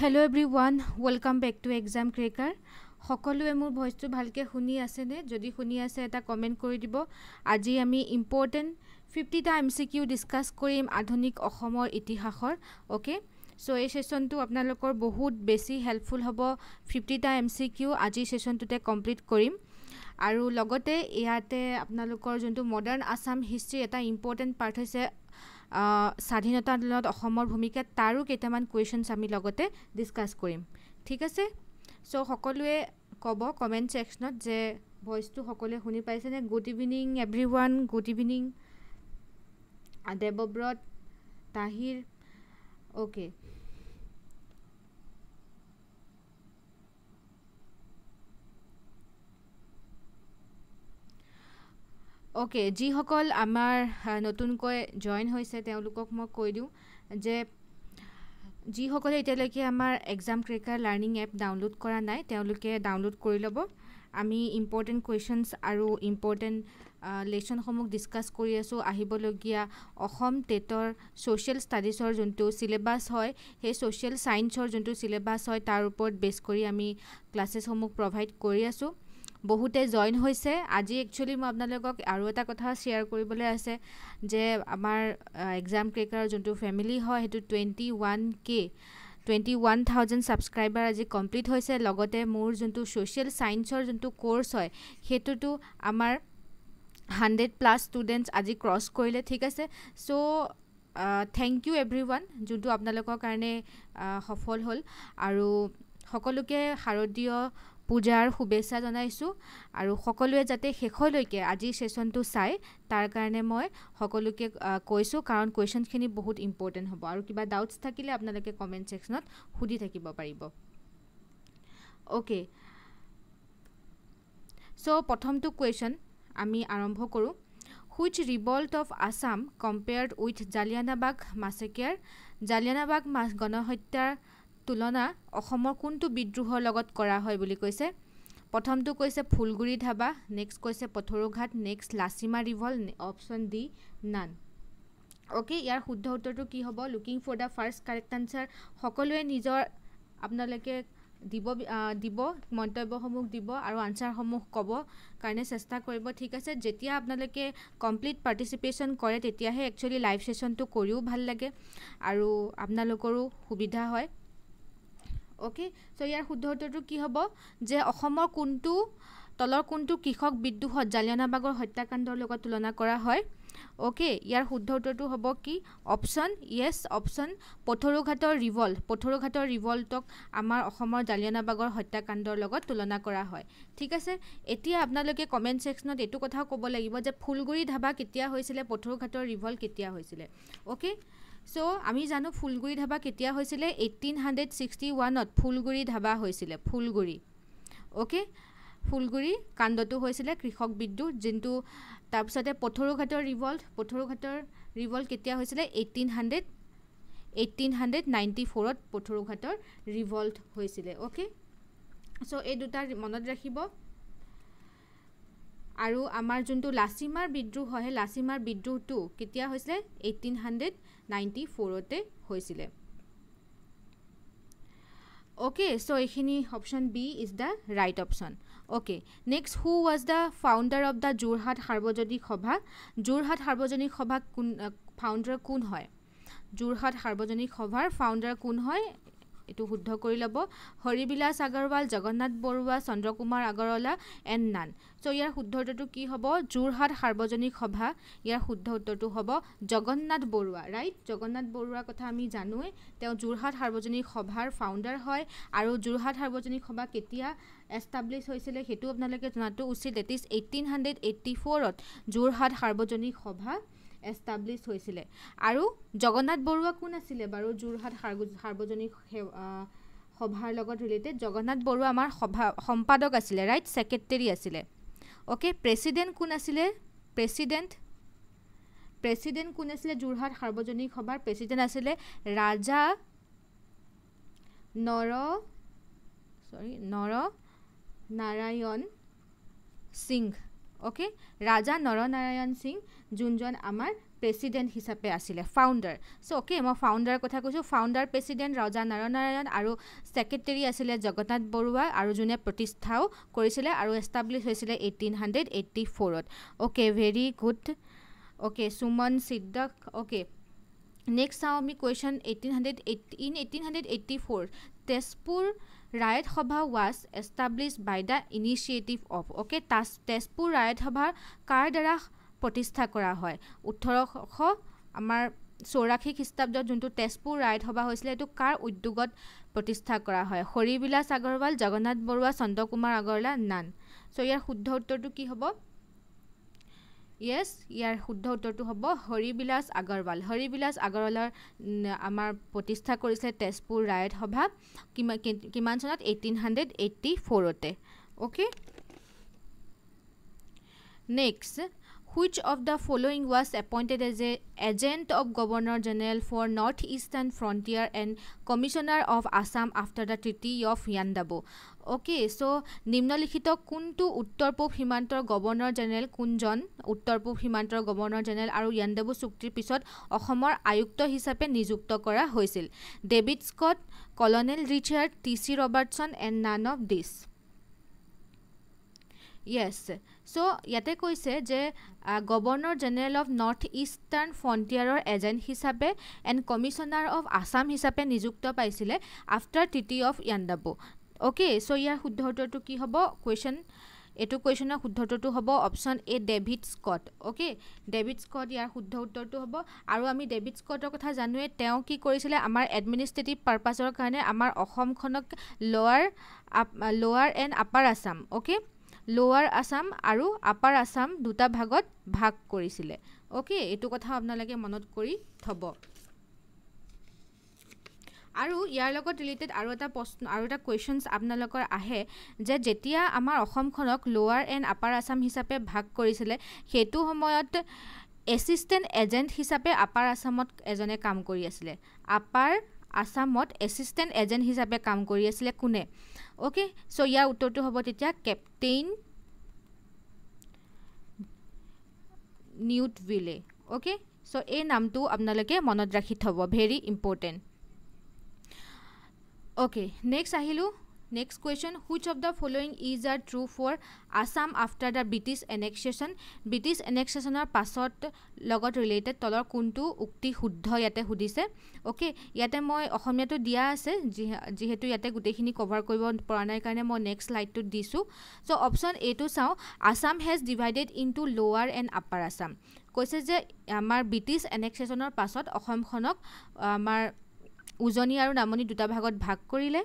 Hello' everyone welcome back to exam cracker সকলোৱে মোৰ ভইচটো ভালকৈ শুনি আছেনে যদি শুনি আছে এটা কমেণ্ট কৰি দিব আজি আমি ইম্পৰ্টেণ্ট ফিফটিটা এম চি কিউ ডিছকাছ কৰিম আধুনিক অসমৰ ইতিহাসৰ অ'কে চ' এই ছেশ্যনটো আপোনালোকৰ বহুত বেছি হেল্পফুল হ'ব ফিফটিটা এম চি কিউ আজিৰ ছেশ্যনটোতে কমপ্লিট কৰিম আৰু লগতে ইয়াতে আপোনালোকৰ যোনটো মডাৰ্ণ আছাম হিষ্ট্ৰী এটা ইম্পৰ্টেণ্ট পাৰ্ট হৈছে স্বাধীনতা আন্দোলনত অসমৰ ভূমিকা তাৰো কেইটামান কুৱেশ্যনছ আমি লগতে ডিছকাছ কৰিম ঠিক আছে চ' সকলোৱে ক'ব কমেণ্ট ছেকশ্যনত যে ভইচটো সকলোৱে শুনি পাইছেনে good evening everyone good evening Debabrata Tahir okay okay যিসকল আমাৰ নতুনকৈ জইন হৈছে তেওঁলোকক মই কৈ দিওঁ যে যিসকলে এতিয়ালৈকে আমাৰ exam cracker learning app download কৰা নাই তেওঁলোকে ডাউনলোড কৰি ল'ব আমি ইম্পৰ্টেণ্ট কুৱেশ্যনছ আৰু ইম্পৰ্টেণ্ট লেশ্যনসমূহ ডিছকাছ কৰি আছোঁ আহিবলগীয়া অসম টেটৰ ছ'চিয়েল ষ্টাডিছৰ যোনটো ছিলেবাছ হয় সেই ছ'চিয়েল ছায়েন্সৰ যোনটো ছিলেবাছ হয় তাৰ ওপৰত বেছ কৰি আমি ক্লাছেছসমূহ প্ৰভাইড কৰি আছোঁ বহুতে জইন হৈছে আজি একচুৱেলি মই আপোনালোকক আৰু এটা কথা শ্বেয়াৰ কৰিবলৈ আছে যে আমাৰ এক্সাম ক্ৰেকাৰৰ যোনটো ফেমিলি হয় সেইটো twenty one K twenty one thousand subscriber আজি কমপ্লিট হৈছে লগতে মোৰ যোনটো ছ'চিয়েল ছায়েন্সৰ যোনটো ক'ৰ্চ হয় সেইটোতো আমাৰ হাণ্ড্ৰেড প্লাছ ষ্টুডেণ্টছ আজি ক্ৰছ কৰিলে ঠিক আছে so' thank you everyone যোনটো আপোনালোকৰ কাৰণে সফল হ'ল আৰু সকলোকে শাৰদীয় পূজাৰ শুভেচ্ছা জনাইছোঁ আৰু সকলোৱে যাতে শেষলৈকে আজিৰ ছেশ্যনটো চাই তাৰ কাৰণে মই সকলোকে কৈছোঁ কাৰণ কুৱেশ্যনখিনি বহুত ইম্পৰ্টেণ্ট হ'ব আৰু কিবা ডাউটছ থাকিলে আপোনালোকে কমেণ্ট ছেকশ্যনত সুধি থাকিব পাৰিব অ'কে চ' প্ৰথমটো কুৱেশ্যন আমি আৰম্ভ কৰোঁ which revolt of Assam compared with Jallianwala Bagh মাছেকিয়াৰ জালিয়ানাবাগ মাছ গণহত্যাৰ তুলনা অসমৰ কোনটো বিদ্ৰোহৰ লগত কৰা হয় বুলি কৈছে প্ৰথমটো কৈছে ফুলগুৰি ধাবা নেক্সট কৈছে Patharughat next Lachima revolt option D none okay ইয়াৰ শুদ্ধ উত্তৰটো কি হ'ব looking for the first correct answer সকলোৱে নিজৰ আপোনালোকে দিব দিব মন্তব্যসমূহ দিব আৰু আনচাৰসমূহ ক'ব কাৰণে চেষ্টা কৰিব ঠিক আছে যেতিয়া আপোনালোকে কমপ্লিট পাৰ্টিচিপেশ্যন কৰে তেতিয়াহে একচুৱেলি লাইভ ছেশ্যনটো কৰিও ভাল লাগে আৰু আপোনালোকৰো সুবিধা হয় অ'কে চ' ইয়াৰ শুদ্ধ উত্তৰটো কি হ'ব যে অসমৰ কোনটো তলৰ কোনটো কৃষক বিদ্ৰোহত জালিয়নাবাগৰ হত্যাকাণ্ডৰ লগত তুলনা কৰা হয় অ'কে ইয়াৰ শুদ্ধ উত্তৰটো হ'ব কি অপশ্যন য়েছ অপশ্যন পথৰুঘাটৰ ৰিভল্ট পথৰুঘাটৰ ৰিভল্টক আমাৰ অসমৰ জালিয়নাবাগৰ হত্যাকাণ্ডৰ লগত তুলনা কৰা হয় ঠিক আছে এতিয়া আপোনালোকে কমেণ্ট ছেকশ্যনত এইটো কথাও ক'ব লাগিব যে ফুলগুৰি ধাবা কেতিয়া হৈছিলে পথৰুঘাটৰ ৰিভল্ট কেতিয়া হৈছিলে অ'কে চ' আমি জানো ফুলগুৰি ধাবা কেতিয়া হৈছিলে এইটিন হাণ্ড্ৰেড ছিক্সটি ওৱানত ফুলগুৰি ধাবা হৈছিলে ফুলগুৰি অ'কে ফুলগুৰি কাণ্ডটো হৈছিলে কৃষক বিদ্যুৎ যোনটো তাৰপিছতে পথৰুঘাটৰ ৰিভল্ট পথৰুঘাটৰ ৰিভল্ট কেতিয়া হৈছিলে eighteen hundred eighteen hundred ninety ফ'ৰত পথৰুঘাটৰ ৰিভল্ট হৈছিলে অ'কে চ' এই দুটা মনত ৰাখিব আৰু আমাৰ যোনটো লাচিমাৰ বিদ্ৰোহ হয় সেই লাচিমাৰ বিদ্ৰোহটো কেতিয়া হৈছিলে এইটিন হাণ্ড্ৰেড নাইণ্টি ফ'ৰতে হৈছিলে অ'কে চ' এইখিনি option B is the right option okay next who was the founder of the Jorhat Sarbajanik Sabha Jorhat Sarbajanik সভা কোন ফাউণ্ডাৰ কোন হয় যোৰহাট সাৰ্বজনীন সভাৰ ফাউণ্ডাৰ কোন হয় এইটো শুদ্ধ কৰি ল'ব Haribilas Agarwal Jagannath Barua Chandrakumar Agarwala and none so' ইয়াৰ শুদ্ধ উত্তৰটো কি হ'ব যোৰহাট সাৰ্বজনীন সভা ইয়াৰ শুদ্ধ উত্তৰটো হ'ব জগন্নাথ বৰুৱা ৰাইট জগন্নাথ বৰুৱাৰ কথা আমি জানোৱেই তেওঁ যোৰহাট সাৰ্বজনীন সভাৰ ফাউণ্ডাৰ হয় আৰু যোৰহাট সাৰ্বজনীন সভা কেতিয়া এষ্টাব্লিছ হৈছিলে সেইটো আপোনালোকে জনাটো উচিত that is eighteen hundred eighty ফ'ৰত যোৰহাট সাৰ্বজনীন সভা এষ্টাব্লিছ হৈছিলে আৰু জগন্নাথ বৰুৱা কোন আছিলে বাৰু যোৰহাট সাৰ্বজনীন সভাৰ লগত ৰিলেটেড জগন্নাথ বৰুৱা আমাৰ সভা সম্পাদক আছিলে ৰাইট ছেক্ৰেটেৰী আছিলে অ'কে প্ৰেচিডেণ্ট কোন আছিলে প্ৰেচিডেণ্ট প্ৰেচিডেণ্ট কোন আছিলে যোৰহাট সাৰ্বজনীন সভাৰ প্ৰেচিডেণ্ট আছিলে ৰাজা নৰ চৰি নৰ নাৰায়ণ সিং অ'কে ৰাজা নৰনাৰায়ণ সিং যোনজন আমাৰ প্ৰেচিডেণ্ট হিচাপে আছিলে ফাউণ্ডাৰ চ' অ'কে মই ফাউণ্ডাৰৰ কথা কৈছোঁ ফাউণ্ডাৰ প্ৰেচিডেণ্ট ৰজা নৰনাৰায়ণ আৰু ছেক্ৰেটেৰী আছিলে জগন্নাথ বৰুৱা আৰু যোনে প্ৰতিষ্ঠাও কৰিছিলে আৰু এষ্টাব্লিছ হৈছিলে এইটিন হাণ্ড্ৰেড এইটটি ফ'ৰত okay very good okay Suman Siddiq okay next চাওঁ আমি question eighteen hundred eight in eighteen hundred eighty four Tezpur Raiyat Sabha was established by the initiative of okay তাজ তেজপুৰ ৰায়ত সভাৰ কাৰ দ্বাৰা প্ৰতিষ্ঠা কৰা হয় ওঠৰশ আমাৰ চৌৰাশী খ্ৰীষ্টাব্দত যোনটো তেজপুৰ ৰাইড সভা হৈছিলে এইটো কাৰ উদ্যোগত প্ৰতিষ্ঠা কৰা হয় হৰিবিলাস আগৰৱাল জগন্নাথ বৰুৱা চন্দ্ৰকুমাৰ আগৰৱালা নান চ' ইয়াৰ শুদ্ধ উত্তৰটো কি হ'ব য়েছ ইয়াৰ শুদ্ধ উত্তৰটো হ'ব হৰিবিলাস আগৰৱাল হৰিবিলাস আগৰৱালৰ আমাৰ প্ৰতিষ্ঠা কৰিছিলে তেজপুৰ ৰায়ত সভা কিমান কিমান চনত এইটিন হাণ্ড্ৰেড এইটটি ফ'ৰতে okay next which of the following was appointed as a agent of governor general for north eastern frontier and commissioner of Assam after the treaty of Yandabo okay so' নিম্নলিখিত কোনটো উত্তৰ পূব সীমান্তৰ governor general কোনজন উত্তৰ পূব সীমান্তৰ গভৰ্ণৰ জেনেৰেল আৰু ইয়ান্দাবু চুক্তিৰ পিছত অসমৰ আয়ুক্ত হিচাপে নিযুক্ত কৰা হৈছিল David Scott colonel Richard T C Robertson and none of this yes so' ইয়াতে কৈছে যে governor general of north eastern ফ্ৰণ্টিয়াৰৰ এজেণ্ট হিচাপে এণ্ড কমিশ্যনাৰ অৱ আছাম হিচাপে নিযুক্ত পাইছিলে আফটাৰ টি টি অফ ইয়াণ্ডাবু অ'কে চ' ইয়াৰ শুদ্ধ উত্তৰটো কি হ'ব কুৱেশ্যন এইটো কুৱেশ্যনৰ শুদ্ধ উত্তৰটো হ'ব option A David Scott okay David Scott ইয়াৰ শুদ্ধ উত্তৰটো হ'ব আৰু আমি ডেভিড স্কটৰ কথা জানোৱেই তেওঁ কি কৰিছিলে আমাৰ এডমিনিষ্ট্ৰেটিভ পাৰ্পাছৰ কাৰণে আমাৰ অসমখনক lower up lower and upper Assam okay lower Assam আৰু আপাৰ আছাম দুটা ভাগত ভাগ কৰিছিলে অ'কে এইটো কথা আপোনালোকে মনত কৰি থ'ব আৰু ইয়াৰ লগত ৰিলেটেড আৰু এটা প্ৰশ্ন আৰু এটা কুৱেশ্যনছ আপোনালোকৰ আহে যে যেতিয়া আমাৰ অসমখনক লোৱাৰ এণ্ড আপাৰ আছাম হিচাপে ভাগ কৰিছিলে সেইটো সময়ত এচিষ্টেণ্ট এজেণ্ট হিচাপে আপাৰ আছামত এজনে কাম কৰি আছিলে আপাৰ আছামত এচিষ্টেণ্ট এজেণ্ট হিচাপে কাম কৰি আছিলে কোনে ওকে সো ইয়ার উত্তরটা হব তেতিয়া captain Neufville okay so এই নামটো আপনাদের মনত রাখি থব ভেরি ইম্পর্টেন্ট ওকে নেক্সট আহিলোঁ next question which of the following is are true for Assam after the British annexation British এনেক্সেশ্যনৰ পাছত লগত ৰিলেটেড তলৰ কোনটো উক্তি শুদ্ধ ইয়াতে সুধিছে অ'কে ইয়াতে মই অসমীয়াটো দিয়া আছে যিহেতু ইয়াতে গোটেইখিনি কভাৰ কৰিব পৰা নাই কাৰণে মই নেক্সট লাইডটোত দিছোঁ চ' অপশ্যন এইটো চাওঁ Assam has divided into lower and upper Assam কৈছে যে আমাৰ ব্ৰিটিছ এনেক্সেশ্যনৰ পাছত অসমখনক আমাৰ উজনি আৰু নামনি দুটা ভাগত ভাগ কৰিলে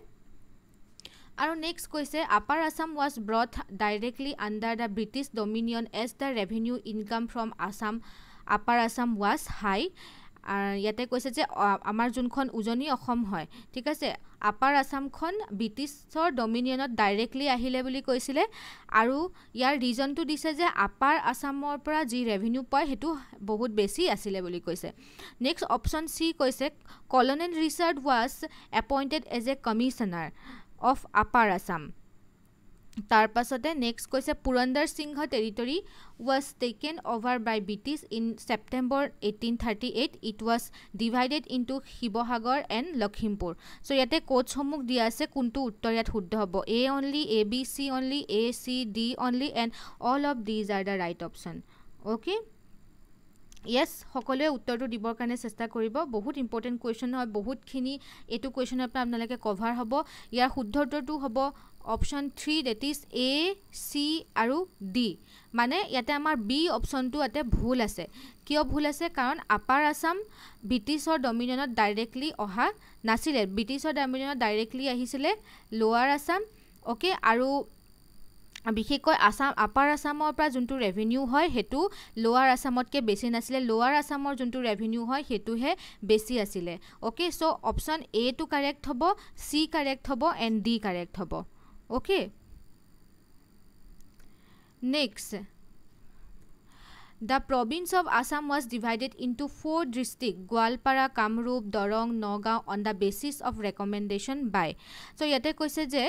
আৰু নেক্সট কৈছে upper Assam was brought directly under the British dominion as the revenue income from Assam upper Assam was high ইয়াতে কৈছে যে আমাৰ যোনখন উজনি অসম হয় ঠিক আছে আপাৰ আছামখন ব্ৰিটিছৰ ডমিনিয়নত ডাইৰেক্টলি আহিলে বুলি কৈছিলে আৰু ইয়াৰ ৰিজনটো দিছে যে আপাৰ আছামৰ পৰা যি ৰেভিনিউ পায় সেইটো বহুত বেছি আছিলে বুলি কৈছে নেক্সট অপশ্যন চি কৈছে colonel Richard was appointed as a commissioner of upper Assam তাৰপাছতে নেক্সট কৈছে Purandar Singha territory was taken over by British in September eighteen thirty eight it was divided into Sibsagar and Lakhimpur so' ইয়াতে কোডছসমূহ দিয়া আছে কোনটো উত্তৰ ইয়াত শুদ্ধ হ'ব A only A B C only A C D only and all of these are the right option okay য়েছ সকলোৱে উত্তৰটো দিবৰ কাৰণে চেষ্টা কৰিব বহুত ইম্পৰ্টেণ্ট কুৱেশ্যন হয় বহুতখিনি এইটো কুৱেশ্যনৰ পৰা আপোনালোকে কভাৰ হ'ব ইয়াৰ শুদ্ধ উত্তৰটো হ'ব option three that is A C আৰু ডি মানে ইয়াতে আমাৰ বি অপশ্যনটো ইয়াতে ভুল আছে কিয় ভুল আছে কাৰণ আপাৰ আছাম ব্ৰিটিছৰ ডমিনিয়নত ডাইৰেক্টলি অহা নাছিলে ব্ৰিটিছৰ ডমিনিয়নত ডাইৰেক্টলি আহিছিলে লোৱাৰ আছাম অ'কে আৰু বিশেষকৈ আছাম আপাৰ আছামৰ পৰা যোনটো ৰেভিনিউ হয় সেইটো লৱাৰ আছামতকৈ বেছি নাছিলে লৱাৰ আছামৰ যোনটো ৰেভিনিউ হয় সেইটোহে বেছি আছিলে অ'কে চ' অপশ্যন এটো কাৰেক্ট হ'ব চি কাৰেক্ট হ'ব এণ্ড ডি কাৰেক্ট হ'ব okay next the province of Assam was divided into four district Goalpara Kamrup Darrang Nagaon on the basis of recommendation by so' ইয়াতে কৈছে যে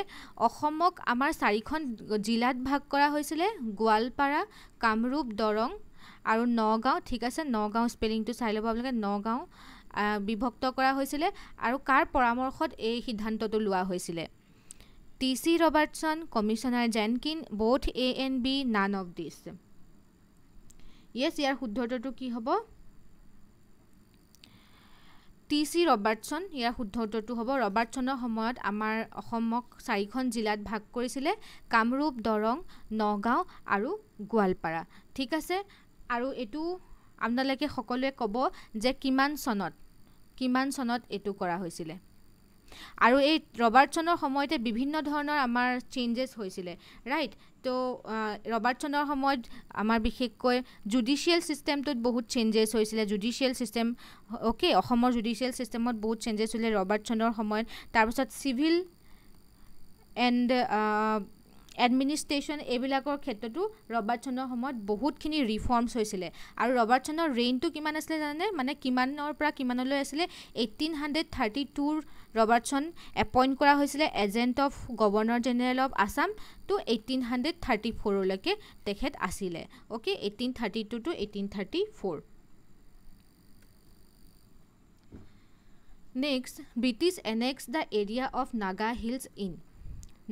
অসমক আমাৰ চাৰিখন জিলাত ভাগ কৰা হৈছিলে গোৱালপাৰা কামৰূপ দৰং আৰু নগাঁও ঠিক আছে নগাঁও স্পেলিংটো চাই ল'ব আপোনালোকে নগাঁও বিভক্ত কৰা হৈছিলে আৰু কাৰ পৰামৰ্শত এই সিদ্ধান্তটো লোৱা হৈছিলে T C Robertson commissioner Jenkin both A and B none of this yes ইয়াৰ শুদ্ধ কি হ'ব টি চি ৰবাৰ্টছন ইয়াৰ শুদ্ধ উত্তৰটো হ'ব ৰবাৰ্টছনৰ সময়ত আমাৰ অসমক চাৰিখন জিলাত ভাগ কৰিছিলে কামৰূপ দৰং নগাঁও আৰু গোৱালপাৰা ঠিক আছে আৰু এইটো আপোনালোকে সকলোৱে ক'ব যে কিমান চনত কিমান চনত এইটো কৰা হৈছিলে আৰু এই ৰবাৰ্টছনৰ সময়তে বিভিন্ন ধৰণৰ আমাৰ চেঞ্জেছ হৈছিলে ৰাইট যিহেতু ৰবাৰ্টছনৰ সময়ত আমাৰ বিশেষকৈ জুডিচিয়েল ছিষ্টেমটোত বহুত চেঞ্জেছ হৈছিলে জুডিচিয়েল ছিষ্টেম অ'কে অসমৰ জুডিচিয়েল ছিষ্টেমত বহুত চেঞ্জেছ হৈছিলে ৰবাৰ্টছনৰ সময়ত তাৰপিছত চিভিল এণ্ড এডমিনিষ্ট্ৰেশ্যন এইবিলাকৰ ক্ষেত্ৰতো ৰবাৰ্টছনৰ সময়ত বহুতখিনি ৰিফৰ্মছ হৈছিলে আৰু ৰবাৰ্টছনৰ ৰেইনটো কিমান আছিলে জানেনে মানে কিমানৰ পৰা কিমানলৈ আছিলে এইটিন হাণ্ড্ৰেড থাৰ্টি টুৰ ৰবাৰ্টছন এপইণ্ট কৰা হৈছিলে agent of governor general of Assam to eighteen hundred thirty ফ'ৰলৈকে তেখেত আছিলে okay eighteen thirty two to eighteen thirty four next British annex the area of Naga hills in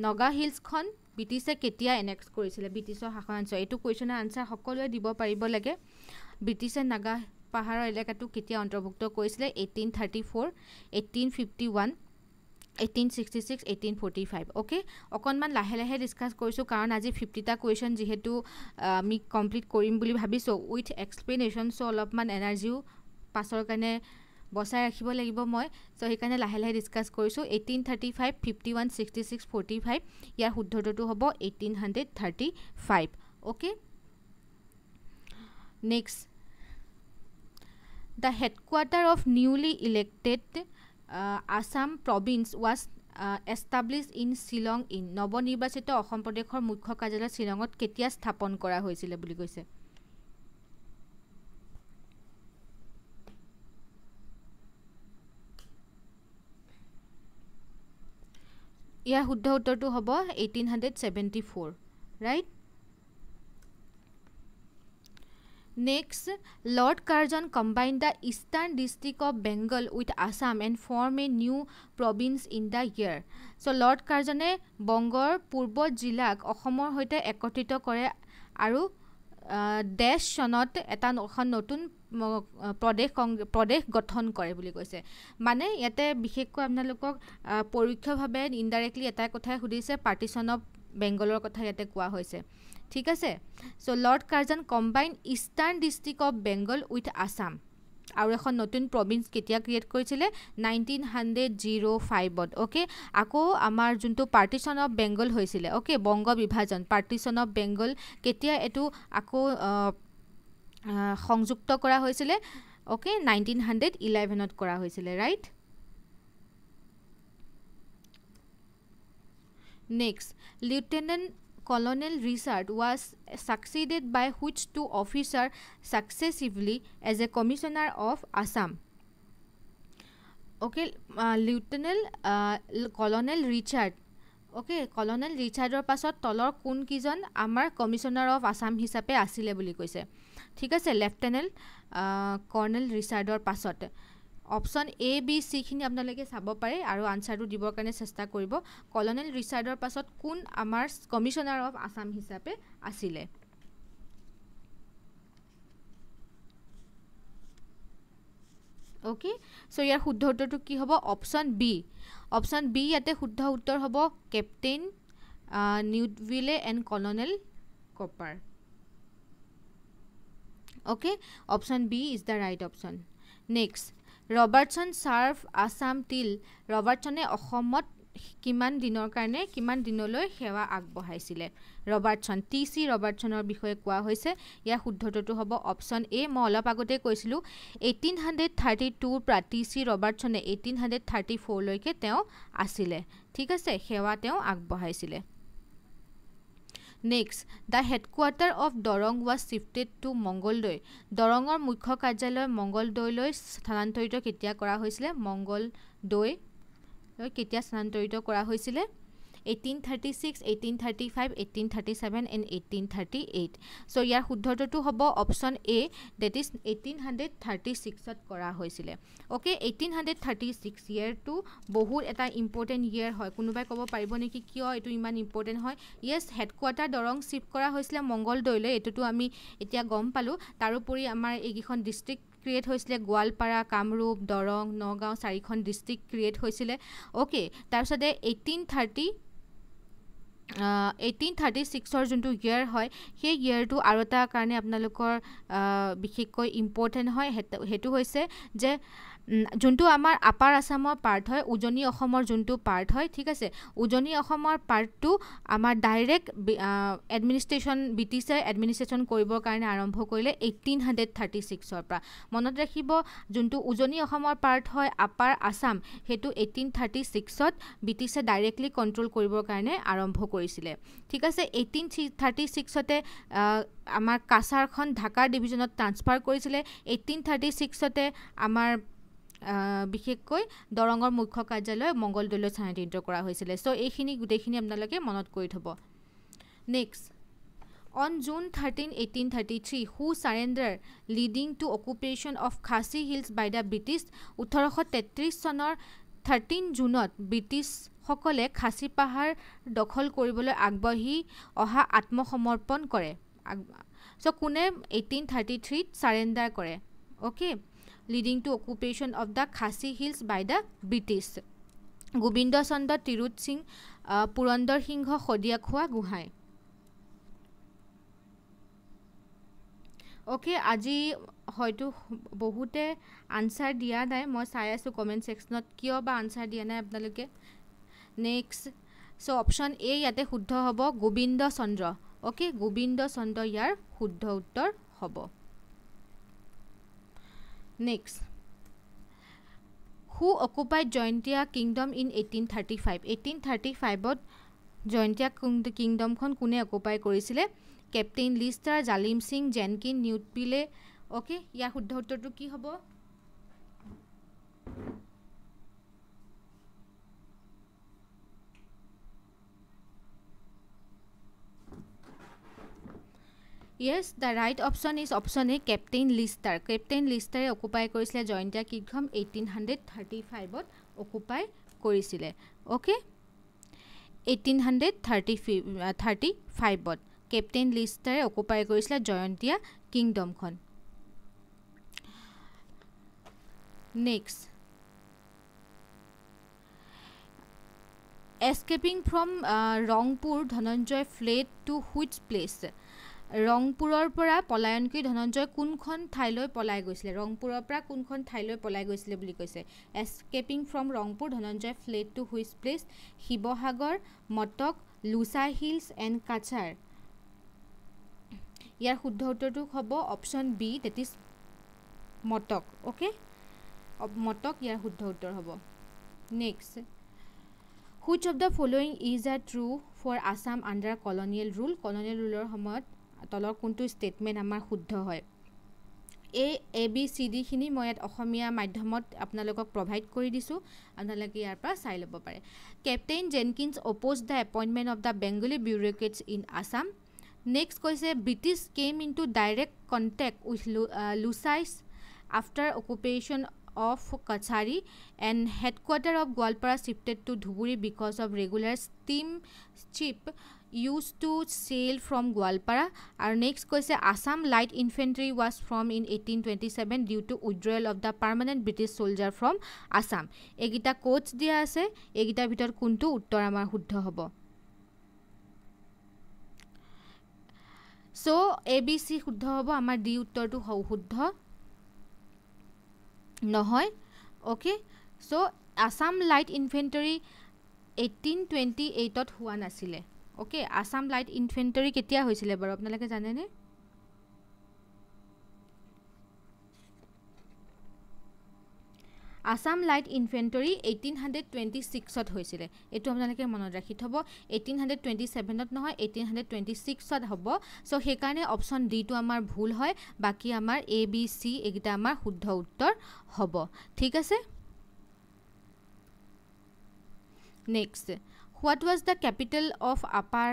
Naga হিলছখন ব্ৰিটিছে কেতিয়া এনেক্স কৰিছিলে ব্ৰিটিছৰ শাসনাঞ্চল এইটো কুৱেশ্যনৰ আনচাৰ সকলোৱে দিব পাৰিব লাগে ব্ৰিটিছে নাগা পাহাৰৰ এলেকাটো কেতিয়া অন্তৰ্ভুক্ত কৰিছিলে eighteen thirty four eighteen fifty one eighteen sixty six eighteen forty five okay অকণমান লাহে লাহে ডিছকাছ কৰিছোঁ কাৰণ আজি ফিফটিটা কুৱেশ্যন যিহেতু আমি কমপ্লিট কৰিম বুলি ভাবিছোঁ উইথ এক্সপ্লেনেশ্যন চ' অলপমান এনাৰ্জিও পাছৰ কাৰণে বচাই ৰাখিব লাগিব মই চ' সেইকাৰণে লাহে লাহে ডিছকাছ কৰিছোঁ eighteen thirty five fifty one sixty six forty five ইয়াৰ শুদ্ধটোতো হ'ব eighteen hundred thirty five okay next the headquarter of newly elected Assam province was establish in Shillong in নৱনিৰ্বাচিত অসম প্ৰদেশৰ মুখ্য কাৰ্যালয় শ্বিলঙত কেতিয়া স্থাপন কৰা হৈছিলে বুলি কৈছে ইয়াৰ শুদ্ধ উত্তৰটো হ'ব eighteen hundred seventy four right next lord Curzon combine the eastern district of Bengal with Assam and form a new province in the year so' lord কাৰ্জনে বংগৰ পূৰ্ব জিলাক অসমৰ সৈতে একত্ৰিত কৰে আৰু ডেছ চনত এটা এখন নতুন প্ৰদেশ কং প্ৰদেশ গঠন কৰে বুলি কৈছে মানে ইয়াতে বিশেষকৈ আপোনালোকক পৰোক্ষভাৱে ইনডাইৰেক্টলি এটাই কথাই সুধিছে পাৰ্টিশ্যন অফ বেংগলৰ কথা ইয়াতে কোৱা হৈছে ঠিক আছে so' lord Curzon combine eastern district of Bengal with Assam আৰু এখন নতুন প্ৰভিন্স কেতিয়া ক্ৰিয়েট কৰিছিলে নাইনটিন হাণ্ড্ৰেড জিৰ' ফাইভত অ'কে আকৌ আমাৰ যোনটো পাৰ্টিশ্যন অফ বেংগল হৈছিলে অ'কে বংগ বিভাজন পাৰ্টিশ্যন অফ বেংগল কেতিয়া এইটো আকৌ সংযুক্ত কৰা হৈছিলে অ'কে নাইনটিন হাণ্ড্ৰেড ইলেভেনত কৰা হৈছিলে right next lieutenant colonel Richard was succeeded by which two officer successively as a commissioner of Assam okay lieutenant colonel Richard okay colonel ৰিচাৰ্ডৰ পাছত তলৰ কোনকেইজন আমাৰ কমিশ্যনাৰ অফ আছাম হিচাপে আছিলে বুলি কৈছে ঠিক আছে লেফটেনেণ্ট কৰ্ণেল ৰিচাৰ্ডৰ পাছত অপশ্যন এ বি চিখিনি আপোনালোকে চাব পাৰে আৰু আনচাৰটো দিবৰ কাৰণে চেষ্টা কৰিব কলনেল ৰিচাৰ্ডৰ পাছত কোন আমাৰ কমিশ্যনাৰ অফ আছাম হিচাপে আছিলে অ'কে চ' ইয়াৰ শুদ্ধ উত্তৰটো কি হ'ব অপশ্যন বি অপশ্যন বি ইয়াতে শুদ্ধ উত্তৰ হ'ব captain Neufville and colonel Cooper okay option B is the right option next Robertson serve Assam till ৰবাৰ্টছনে অসমত কিমান দিনৰ কাৰণে কিমান দিনলৈ সেৱা আগবঢ়াইছিলে ৰবাৰ্টছন টি চি ৰবাৰ্টছনৰ বিষয়ে কোৱা হৈছে ইয়াৰ শুদ্ধটোতো হ'ব অপশ্যন এ মই অলপ আগতেই কৈছিলোঁ এইটিন হাণ্ড্ৰেড থাৰ্টি টুৰ পৰা টি চি ৰবাৰ্টছনে এইটিন হাণ্ড্ৰেড থাৰ্টি ফ'ৰলৈকে তেওঁ আছিলে ঠিক আছে সেৱা তেওঁ আগবঢ়াইছিলে next the headquarter of Darrang was shifted to Mangaldai দৰঙৰ মুখ্য কাৰ্যালয় মংগলদৈলৈ স্থানান্তৰিত কেতিয়া কৰা হৈছিলে মংগলদৈ কেতিয়া স্থানান্তৰিত কৰা হৈছিলে eighteen thirty six eighteen thirty five eighteen thirty seven and eighteen thirty eight so' ইয়াৰ শুদ্ধটো হ'ব option A that is eighteen hundred thirty ছিক্সত কৰা হৈছিলে okay eighteen hundred thirty six ইয়েৰটো বহুত এটা ইম্পৰ্টেণ্ট ইয়েৰ হয় কোনোবাই ক'ব পাৰিব নেকি কিয় এইটো ইমান ইম্পৰ্টেণ্ট হয় য়েছ হেডকোৱাৰ্টাৰ দৰং শ্বিফ্ট কৰা হৈছিলে মংগলদৈলৈ এইটোতো আমি এতিয়া গম পালোঁ তাৰোপৰি আমাৰ এইকেইখন ডিষ্ট্ৰিক্ট ক্ৰিয়েট হৈছিলে গোৱালপাৰা কামৰূপ দৰং নগাঁও চাৰিখন ডিষ্ট্ৰিক্ট ক্ৰিয়েট হৈছিলে অ'কে তাৰপিছতে এইটিন থাৰ্টি এইটিন থাৰ্টি ছিক্সৰ যোনটো ইয়েৰ হয় সেই ইয়েৰটো আৰু এটা কাৰণে আপোনালোকৰ বিশেষকৈ ইম্পৰ্টেণ্ট হয় সেইটো হৈছে যে যোনটো আমাৰ আপাৰ আছামৰ পাৰ্ট হয় উজনি অসমৰ যোনটো পাৰ্ট হয় ঠিক আছে উজনি অসমৰ পাৰ্টটো আমাৰ ডাইৰেক্ট এডমিনিষ্ট্ৰেশ্যন ব্ৰিটিছে এডমিনিষ্ট্ৰেশ্যন কৰিবৰ কাৰণে আৰম্ভ কৰিলে এইটিন হাণ্ড্ৰেড থাৰ্টি ছিক্সৰ পৰা মনত ৰাখিব যোনটো উজনি অসমৰ পাৰ্ট হয় আপাৰ আছাম সেইটো এইটিন থাৰ্টি ছিক্সত ব্ৰিটিছে ডাইৰেক্টলি কণ্ট্ৰল কৰিবৰ কাৰণে আৰম্ভ কৰিছিলে ঠিক আছে এইটিন থাৰ্টি ছিক্সতে আমাৰ কাছাৰখন ঢাকাৰ ডিভিজনত ট্ৰান্সফাৰ কৰিছিলে এইটিন থাৰ্টি ছিক্সতে আমাৰ বিশেষকৈ দৰঙৰ মুখ্য কাৰ্যালয় মংগলদৈলৈ স্থানান্তৰিত কৰা হৈছিলে চ' এইখিনি গোটেইখিনি আপোনালোকে মনত কৰি থ'ব next on June thirteen eighteen thirty three who surrender leading to occupation of Khasi hills by the British ওঠৰশ তেত্ৰিছ চনৰ থাৰ্টিন জুনত ব্ৰিটিছসকলে খাচী পাহাৰ দখল কৰিবলৈ আগবাঢ়ি অহা আত্মসমৰ্পণ কৰে চ' কোনে এইটিন থাৰ্টি থ্ৰীত চাৰেণ্ডাৰ কৰে okay leading to occupation of the Khasi Hills by the British. Gubinda Sanda Tirut Singh uh, Purandar Singh Khodiya Khua Guhai. Okay आज बहुते आन्सार दिया ना मैं चाई कमेन्ट सेक्शन क्या आन्सार दिया ना अपना नेक्स्ट सो ऑप्शन ए इते शुद्ध हम गोविंद चंद्र ओके गोविंद चंद्र इुद्ध उत्तर हम next who occupied Jaintia kingdom in eighteen thirty five eighteen thirty ফাইভত জয়ন্তীয়া কিংডমখন কোনে অকুপাই কৰিছিলে captain Lister Jalim Singh জেনকিন নিউটপিলে okay ইয়াৰ শুদ্ধ উত্তৰটো কি হ'ব yes the right option is option A captain Lister captain লিষ্টাৰে অকুপাই কৰিছিলে Jaintia kingdom eighteen hundred thirty ফাইভত অকুপাই কৰিছিলে অ'কে এইটিন হাণ্ড্ৰেড থাৰ্টি ফি থাৰ্টি ফাইভত কেপ্টেইন লিষ্টাৰে অকুপাই কৰিছিলে জয়ন্তীয়া কিংডমখন next escaping from Rangpur Dhananjay fled to which place ৰংপুৰৰ পৰা পলায়ন কৰি ধনঞ্জয় কোনখন ঠাইলৈ পলাই গৈছিলে ৰংপুৰৰ পৰা কোনখন ঠাইলৈ পলাই গৈছিলে বুলি কৈছে escaping from Rangpur Dhananjay fled to which place Sivasagar Matak Lushai hills and Cachar ইয়াৰ শুদ্ধ উত্তৰটো হ'ব option B that is Matak okay Matak ইয়াৰ শুদ্ধ উত্তৰ হ'ব next which of the following is a true for Assam under colonial rule colonial ৰুলৰ সময়ত তলৰ কোনটো ষ্টেটমেণ্ট আমাৰ শুদ্ধ হয় এই এ বি চি ডিখিনি মই ইয়াত অসমীয়া মাধ্যমত আপোনালোকক প্ৰভাইড কৰি দিছোঁ আপোনালোকে ইয়াৰ পৰা চাই ল'ব পাৰে captain Jenkins oppose the appointment of the Bengali bureaucrats in Assam next কৈছে British came in to direct contact with লু Lushais after occupation of Kachari and headquarter of Goalpara shifted to Dhubri because of regular steam ship use to sail from Goalpara আৰু next কৈছে Assam light infantry was form in eighteen twenty seven due to withdrawal of the permanent British soldier from Assam এইকেইটা coats দিয়া আছে এইকেইটাৰ ভিতৰত কোনটো উত্তৰ আমাৰ শুদ্ধ হ'ব চ' এ বি চি শুদ্ধ হ'ব আমাৰ ডি উত্তৰটো শুদ্ধ নহয় okay so' Assam light infantry eighteen twenty এইটত হোৱা নাছিলে অ'কে আছাম লাইট ইনফেণ্টৰী কেতিয়া হৈছিলে বাৰু আপোনালোকে জানেনে Assam light infantry eighteen hundred twenty ছিক্সত হৈছিলে এইটো আপোনালোকে মনত ৰাখি থ'ব এইটিন হাণ্ড্ৰেড টুৱেণ্টি ছেভেনত নহয় এইটিন হাণ্ড্ৰেড টুৱেণ্টি ছিক্সত হ'ব চ' সেইকাৰণে অপশ্যন ডিটো আমাৰ ভুল হয় বাকী আমাৰ এ বি চি এইকেইটা আমাৰ শুদ্ধ উত্তৰ হ'ব ঠিক আছে next what was the capital of upper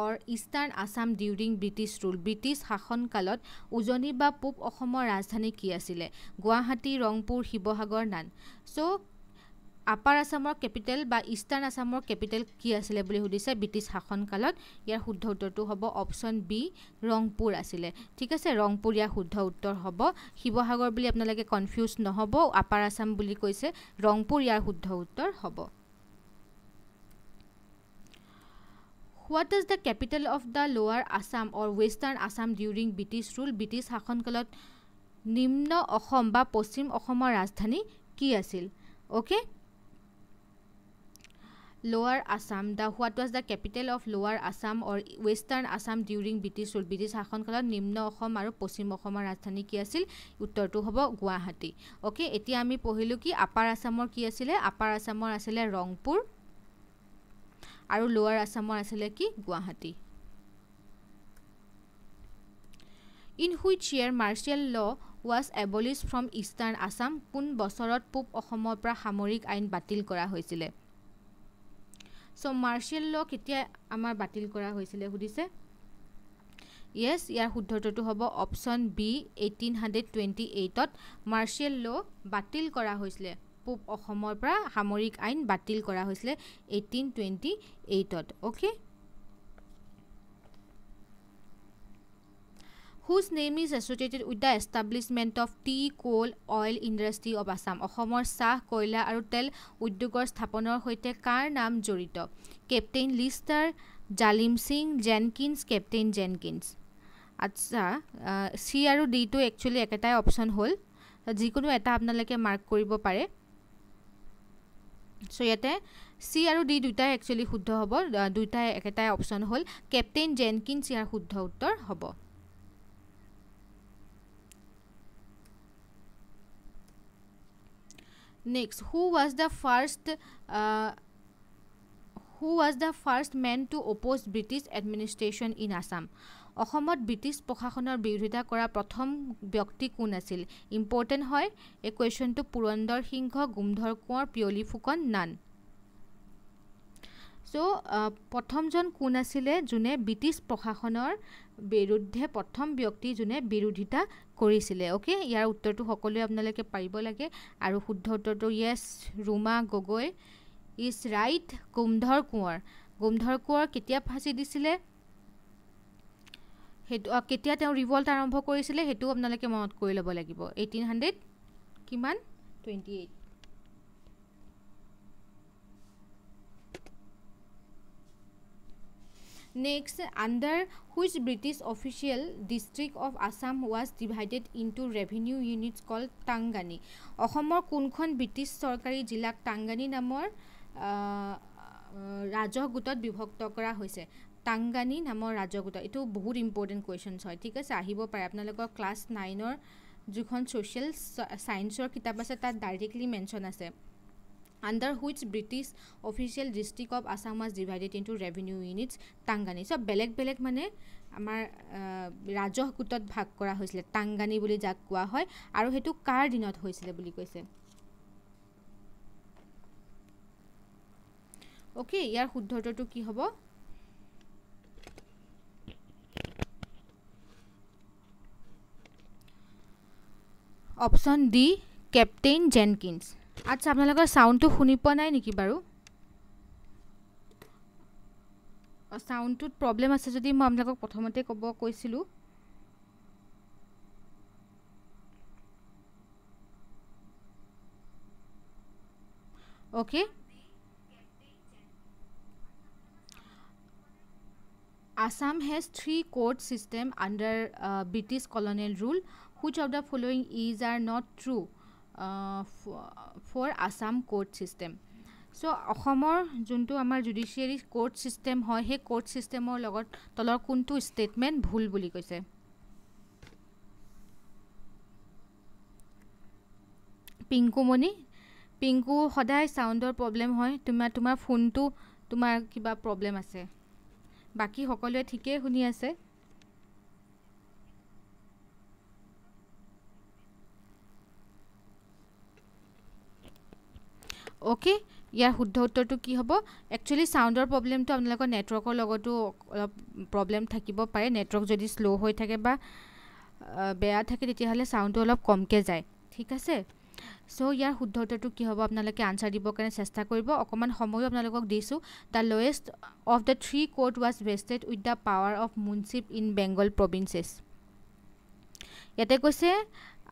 or eastern Assam during British rule British শাসনকালত উজনি বা পূব অসমৰ ৰাজধানী কি আছিলে Guwahati Rangpur Sivasagar none so' upper আছামৰ কেপিটেল বা ইষ্টাৰ্ণ আছামৰ কেপিটেল কি আছিলে বুলি সুধিছে ব্ৰিটিছ শাসনকালত ইয়াৰ শুদ্ধ উত্তৰটো হ'ব অপশ্যন বি ৰংপুৰ আছিলে ঠিক আছে ৰংপুৰ ইয়াৰ শুদ্ধ উত্তৰ হ'ব শিৱসাগৰ বুলি আপোনালোকে কনফিউজ নহ'ব আপাৰ আছাম বুলি কৈছে ৰংপুৰ ইয়াৰ শুদ্ধ উত্তৰ হ'ব what is the capital of the lower Assam or western Assam during British rule British শাসনকালত নিম্ন অসম বা পশ্চিম অসমৰ ৰাজধানী কি আছিল okay lower Assam the what was the capital of lower Assam or western Assam during British rule British শাসনকালত নিম্ন অসম আৰু পশ্চিম অসমৰ ৰাজধানী কি আছিল উত্তৰটো হ'ব গুৱাহাটী অ'কে এতিয়া আমি পঢ়িলোঁ কি আপাৰ আছামৰ কি আছিলে আপাৰ আছামৰ আছিলে ৰংপুৰ আৰু লোৱাৰ আছামৰ আছিলে কি Guwahati in which year martial law was abolish from eastern Assam কোন বছৰত পূব অসমৰ পৰা সামৰিক আইন বাতিল কৰা হৈছিলে চ' মাৰ্চিয়েল ল কেতিয়া আমাৰ বাতিল কৰা হৈছিলে সুধিছে য়েছ ইয়াৰ শুদ্ধটোতো হ'ব option B eighteen hundred twenty এইটত মাৰ্চিয়েল ল বাতিল কৰা হৈছিলে পূব অসমৰ পৰা সামৰিক আইন বাতিল কৰা হৈছিলে এইটিন টুৱেণ্টি এইটত okay whose name is associated with the establishment of tea coal oil industry of Assam অসমৰ চাহ কয়লা আৰু তেল উদ্যোগৰ স্থাপনৰ সৈতে কাৰ নাম জড়িত captain Lister Jalim Singh Jenkins captain Jenkins আচ্ছা চি আৰু ডিটো একচুৱেলি একেটাই অপশ্যন হ'ল যিকোনো এটা আপোনালোকে মাৰ্ক কৰিব পাৰে চ' ইয়াতে চি আৰু ডি দুয়োটাই একচুৱেলি শুদ্ধ হ'ব দুয়োটাই একেটাই অপশ্যন হ'ল কেপ্টেইন জেনকিন ইয়াৰ শুদ্ধ উত্তৰ হ'ব next who was the first who was the first man to oppose British administration in Assam অসমত ব্ৰিটিছ প্ৰশাসনৰ বিৰোধিতা কৰা প্ৰথম ব্যক্তি কোন আছিল ইম্পৰ্টেণ্ট হয় এই কুৱেশ্যনটো পুৰন্দৰ সিংহ গুমধৰ কোঁৱৰ পিয়লি ফুকন নান চ' প্ৰথমজন কোন আছিলে যোনে ব্ৰিটিছ প্ৰশাসনৰ বিৰুদ্ধে প্ৰথম ব্যক্তি যোনে বিৰোধিতা কৰিছিলে অ'কে ইয়াৰ উত্তৰটো সকলোৱে আপোনালোকে পাৰিব লাগে আৰু শুদ্ধ উত্তৰটো yes Ruma Gogoi is right Gomdhar Konwar Gomdhar Konwar কেতিয়া ফাঁচি দিছিলে সেইটো কেতিয়া তেওঁ ৰিভল্ট আৰম্ভ কৰিছিলে সেইটো আপোনালোকে মনত কৰি ল'ব লাগিব এইটিন হাণ্ড্ৰেড কিমান twenty eight next under which British official district of Assam was divided into revenue units call টাংগানি অসমৰ কোনখন ব্ৰিটিছ চৰকাৰী জিলাক টাংগানি নামৰ ৰাজহ গোটত বিভক্ত কৰা হৈছে টাংগানি নামৰ ৰাজগোটা এইটো বহুত ইম্পৰ্টেণ্ট কুৱেশ্যনছ হয় ঠিক আছে আহিব পাৰে আপোনালোকৰ ক্লাছ নাইনৰ যিখন ছ'চিয়েল ছাইন্সৰ কিতাপ আছে তাত ডাইৰেক্টলি মেনশ্যন আছে under which British official district of Assam was divided in to revenue units টাংগানি চব বেলেগ বেলেগ মানে আমাৰ ৰাজহ গোটত ভাগ কৰা হৈছিলে টাংগানি বুলি যাক কোৱা হয় আৰু সেইটো কাৰ দিনত হৈছিলে বুলি কৈছে অ'কে ইয়াৰ শুদ্ধটোটো কি হ'ব অপশ্যন ডি কেপ্টেইন জেনকিনছ আচ্ছা আপোনালোকৰ চাউণ্ডটো শুনি পোৱা নাই নেকি বাৰু চাউণ্ডটোত প্ৰব্লেম আছে যদি মই আপোনালোকক প্ৰথমতে ক'ব কৈছিলোঁ okay Assam has three court system under British colonial rule which of the following is are not true uh, for assam court system so' অসমৰ যোনটো আমাৰ জুডিচিয়েৰী ক'ৰ্ট ছিষ্টেম হয় সেই ক'ৰ্ট ছিষ্টেমৰ লগত তলৰ কোনটো ষ্টেটমেণ্ট ভুল বুলি কৈছে পিংকুমণি পিংকু সদায় ছাউণ্ডৰ প্ৰব্লেম হয় তোমাৰ তোমাৰ ফোনটো তোমাৰ কিবা প্ৰব্লেম আছে বাকী সকলোৱে ঠিকেই শুনি আছে অ'কে ইয়াৰ শুদ্ধ উত্তৰটো কি হ'ব একচুৱেলি চাউণ্ডৰ প্ৰব্লেমটো আপোনালোকৰ নেটৱৰ্কৰ লগতো অলপ প্ৰব্লেম থাকিব পাৰে নেটৱৰ্ক যদি শ্ল' হৈ থাকে বা বেয়া থাকে তেতিয়াহ'লে চাউণ্ডটো অলপ কমকৈ যায় ঠিক আছে চ' ইয়াৰ শুদ্ধ উত্তৰটো কি হ'ব আপোনালোকে আনচাৰ দিবৰ কাৰণে চেষ্টা কৰিব অকণমান সময়ো আপোনালোকক দিছোঁ the lowest of the three court was vested with the power of munsif in Bengal provinces ইয়াতে কৈছে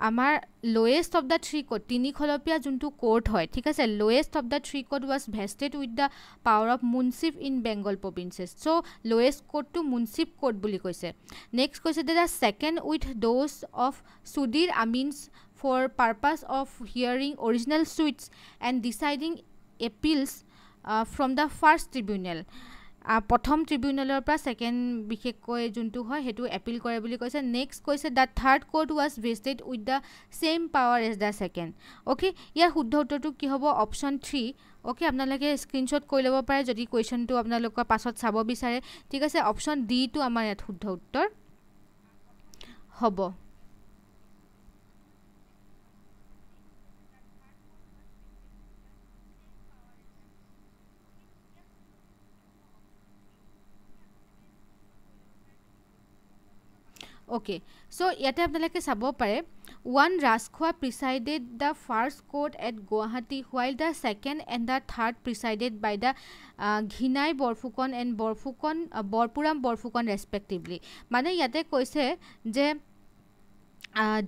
আমাৰ lowest of the three court তিনি খলপীয়া যোনটো কোৰ্ট হয় ঠিক আছে lowest of the three court was vested with the power of munsif in Bengal provinces so' lowest কোডটো মুনচিফ কোড বুলি কৈছে নেক্সট কৈছে they the second with those of sudder amins for purpose of hearing original suits and deciding appeals from the first tribunal প্ৰথম ট্ৰিবিউনেলৰ পৰা second বিশেষকৈ যোনটো হয় সেইটো এপিল কৰে বুলি কৈছে নেক্সট কৈছে the third court was vested with the same power as the second okay ইয়াৰ শুদ্ধ উত্তৰটো কি হ'ব অপশ্যন থ্ৰী অ'কে আপোনালোকে স্ক্ৰীণশ্বট কৰি ল'ব পাৰে যদি কুৱেশ্যনটো আপোনালোকৰ পাছত চাব বিচাৰে ঠিক আছে অপশ্যন ডিটো আমাৰ ইয়াত শুদ্ধ উত্তৰ হ'ব অ'কে চ' ইয়াতে আপোনালোকে চাব পাৰে one Rajkhowa presided the first court at Guwahati while the second and the third presided by the Ghinai Barphukan and Barphukan Barpuram Barphukan respectively মানে ইয়াতে কৈছে যে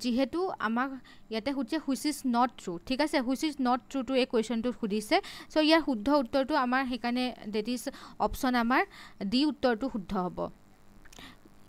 যিহেতু আমাক ইয়াতে সুধিছে হুইচ ইজ নট ট্ৰু ঠিক আছে which is not true to এই কুৱেশ্যনটোত সুধিছে চ' ইয়াৰ শুদ্ধ উত্তৰটো আমাৰ সেইকাৰণে ডেট ইজ অপশ্যন আমাৰ ডি উত্তৰটো শুদ্ধ হ'ব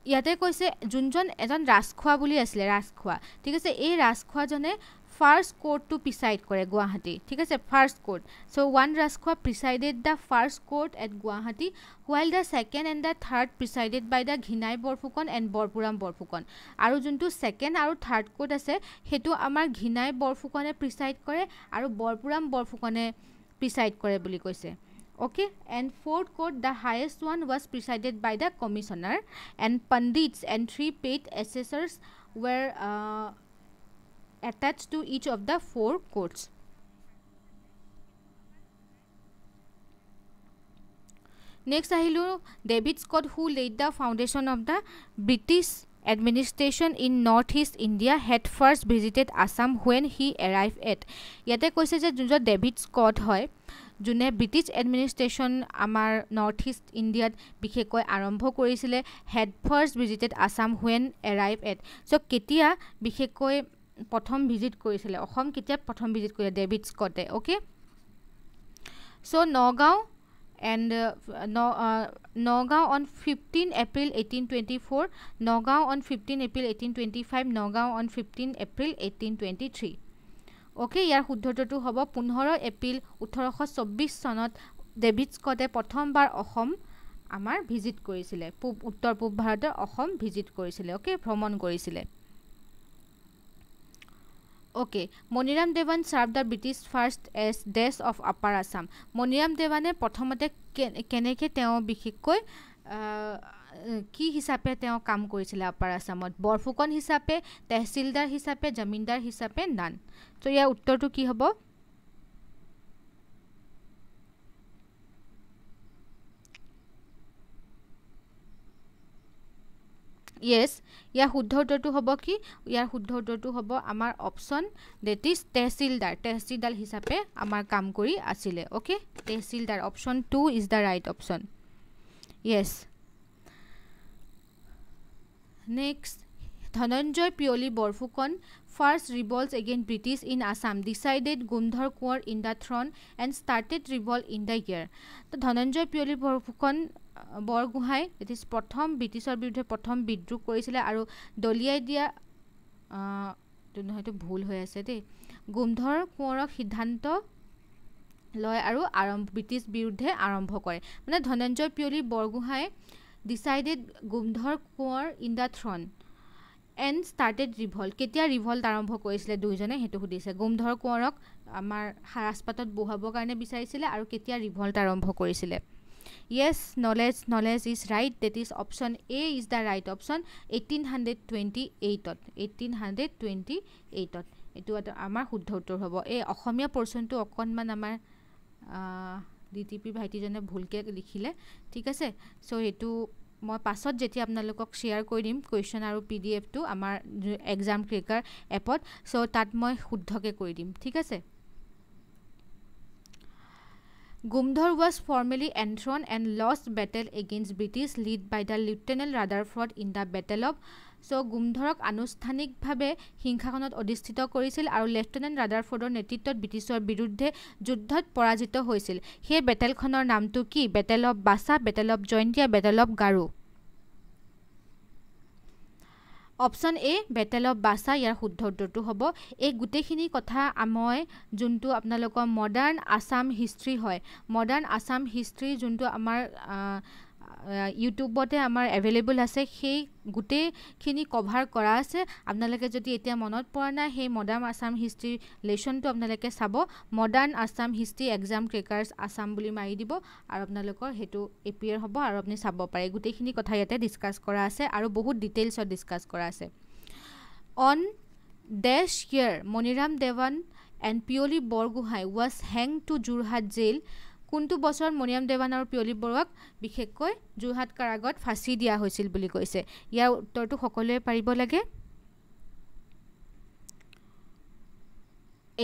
ইয়াতে কৈছে যোনজন এজন ৰাজখোৱা বুলি আছিলে ৰাজখোৱা ঠিক আছে এই ৰাজখোৱাজনে ফাৰ্ষ্ট কোৰ্টটো প্ৰিচাইড কৰে গুৱাহাটী ঠিক আছে first court so' one Rajkhowa presided the first court at Guwahati while the second and the third presided by the Ghinai Barphukan and Barpuram Barphukan আৰু যোনটো ছেকেণ্ড আৰু থাৰ্ড কোৰ্ট আছে সেইটো আমাৰ ঘিনাই বৰফুকনে প্ৰিচাইড কৰে আৰু বৰপুৰাম বৰফুকনে প্ৰিচাইড কৰে বুলি কৈছে okay and fourth court the highest one was presided by the commissioner and pandits and three paid assessors were uh, attached to each of the four courts next ahilu david scott who laid the foundation of the british Administration in Northeast India had first visited Assam when he arrived at. ইয়াতে কৈছে যে যোনজন David Scott হয় যোনে British administration আমাৰ north east ইণ্ডিয়াত বিশেষকৈ আৰম্ভ কৰিছিলে he'd first visited Assam when arrive at so' কেতিয়া বিশেষকৈ প্ৰথম ভিজিট কৰিছিলে অসম কেতিয়া প্ৰথম ভিজিট কৰিলে ডেভিড স্কটে okay so' Nagaon and Nagaon on fifteen April eighteen twenty four Nagaon on fifteen April eighteen twenty five Nagaon on fifteen April eighteen twenty three okay ইয়াৰ শুদ্ধটো হ'ব পোন্ধৰ এপ্ৰিল ওঠৰশ চৌব্বিছ চনত ডেভিড স্কটে প্ৰথমবাৰ অসম আমাৰ ভিজিট কৰিছিলে পূব উত্তৰ পূব ভাৰতৰ অসম ভিজিট কৰিছিলে অ'কে ভ্ৰমণ কৰিছিলে okay Maniram Dewan serve the British first as ডেছ অফ আপাৰ আছাম মণিৰাম দেৱানে প্ৰথমতে কেনেকৈ তেওঁ বিশেষকৈ কি হিচাপে তেওঁ কাম কৰিছিলে আপাৰ আছামত বৰফুকন হিচাপে তেহচিলদাৰ হিচাপে জমিনদাৰ হিচাপে নান চ' ইয়াৰ উত্তৰটো কি হ'ব য়েছ ইয়াৰ শুদ্ধ উত্তৰটো হ'ব কি ইয়াৰ শুদ্ধ উত্তৰটো হ'ব আমাৰ option that is tehsildar tehsildar হিচাপে আমাৰ কাম কৰি আছিলে okay tehsildar option two is the right option yes next Dhananjay Piyali Barphukan first revolt again British in Assam decided Gumdhar Konwar in the throne and started revolt in the year তো ধনঞ্জয় পিয়লী বৰফুকন বৰগোহাঁই ইটিছ প্ৰথম ব্ৰিটিছৰ বিৰুদ্ধে প্ৰথম বিদ্ৰোহ কৰিছিলে আৰু দলিয়াই দিয়া নহয়তো ভুল হৈ আছে দেই গুমধৰ কোঁৱৰক সিদ্ধান্ত লয় আৰু আৰম্ভ ব্ৰিটিছ বিৰুদ্ধে আৰম্ভ কৰে মানে Dhananjay Piyali Borgohain decided Gumdhar Konwar in the throne and started revolt কেতিয়া ৰিভল্ট আৰম্ভ কৰিছিলে দুয়োজনে সেইটো সুধিছে গুমধৰ কোঁৱৰক আমাৰ সাৰাজপাতত বহাবৰ কাৰণে বিচাৰিছিলে আৰু কেতিয়া ৰিভল্ট আৰম্ভ কৰিছিলে yes knowledge knowledge is right that is option A is the right option eighteen hundred twenty এইটত এইটিন হাণ্ড্ৰেড টুৱেণ্টি এইটত এইটো এটা আমাৰ শুদ্ধ উত্তৰ হ'ব এই অসমীয়া পৰ্চনটো অকণমান আমাৰ ডি টি পি ভাইটিজনে ভুলকৈ লিখিলে ঠিক আছে চ' সেইটো মই পাছত যেতিয়া আপোনালোকক শ্বেয়াৰ কৰি দিম কুৱেশ্যন আৰু পি ডি এফটো আমাৰ এক্সাম ক্ৰেকাৰ এপত চ' তাত মই শুদ্ধকৈ কৰি দিম ঠিক আছে Gumdhar was formally enthroned and lost battle against British led by the lieutenant Rutherford in the battle of so' গুমধৰক আনুষ্ঠানিকভাৱে সিংহাসনত অধিষ্ঠিত কৰিছিল আৰু লেফটেনেণ্ট ৰাডাৰফৰ্ডৰ নেতৃত্বত ব্ৰিটিছৰ বিৰুদ্ধে যুদ্ধত পৰাজিত হৈছিল সেই বেটেলখনৰ নামটো কি battle of Basa battle of Jaintia battle of Garo option A battle of Basa ইয়াৰ শুদ্ধ উত্তৰটো হ'ব এই গোটেইখিনি কথা মই যোনটো আপোনালোকৰ মডাৰ্ণ আছাম হিষ্ট্ৰি হয় মডাৰ্ণ আছাম হিষ্ট্ৰি যোনটো আমাৰ ইউটিউবতে আমাৰ এভেইলেবল আছে সেই গোটেইখিনি কভাৰ কৰা আছে আপোনালোকে যদি এতিয়া মনত পৰা নাই সেই মডাৰ্ণ আছাম হিষ্ট্ৰীৰ লেশ্যনটো আপোনালোকে চাব modern Assam history exam crackers Assam বুলি মাৰি দিব আৰু আপোনালোকৰ সেইটো এপিয়াৰ হ'ব আৰু আপুনি চাব পাৰে গোটেইখিনি কথা ইয়াতে ডিছকাছ কৰা আছে আৰু বহুত ডিটেইলছত ডিছকাছ কৰা আছে on this year Maniram Dewan and Piyali Borgohain was hang to Jorhat jail কোনটো বছৰ মনিয়াম দেৱান আৰু পিয়লি বৰুৱাক বিশেষকৈ যোৰহাট কাৰাগত ফাঁচি দিয়া হৈছিল বুলি কৈছে ইয়াৰ উত্তৰটো সকলোৱে পাৰিব লাগে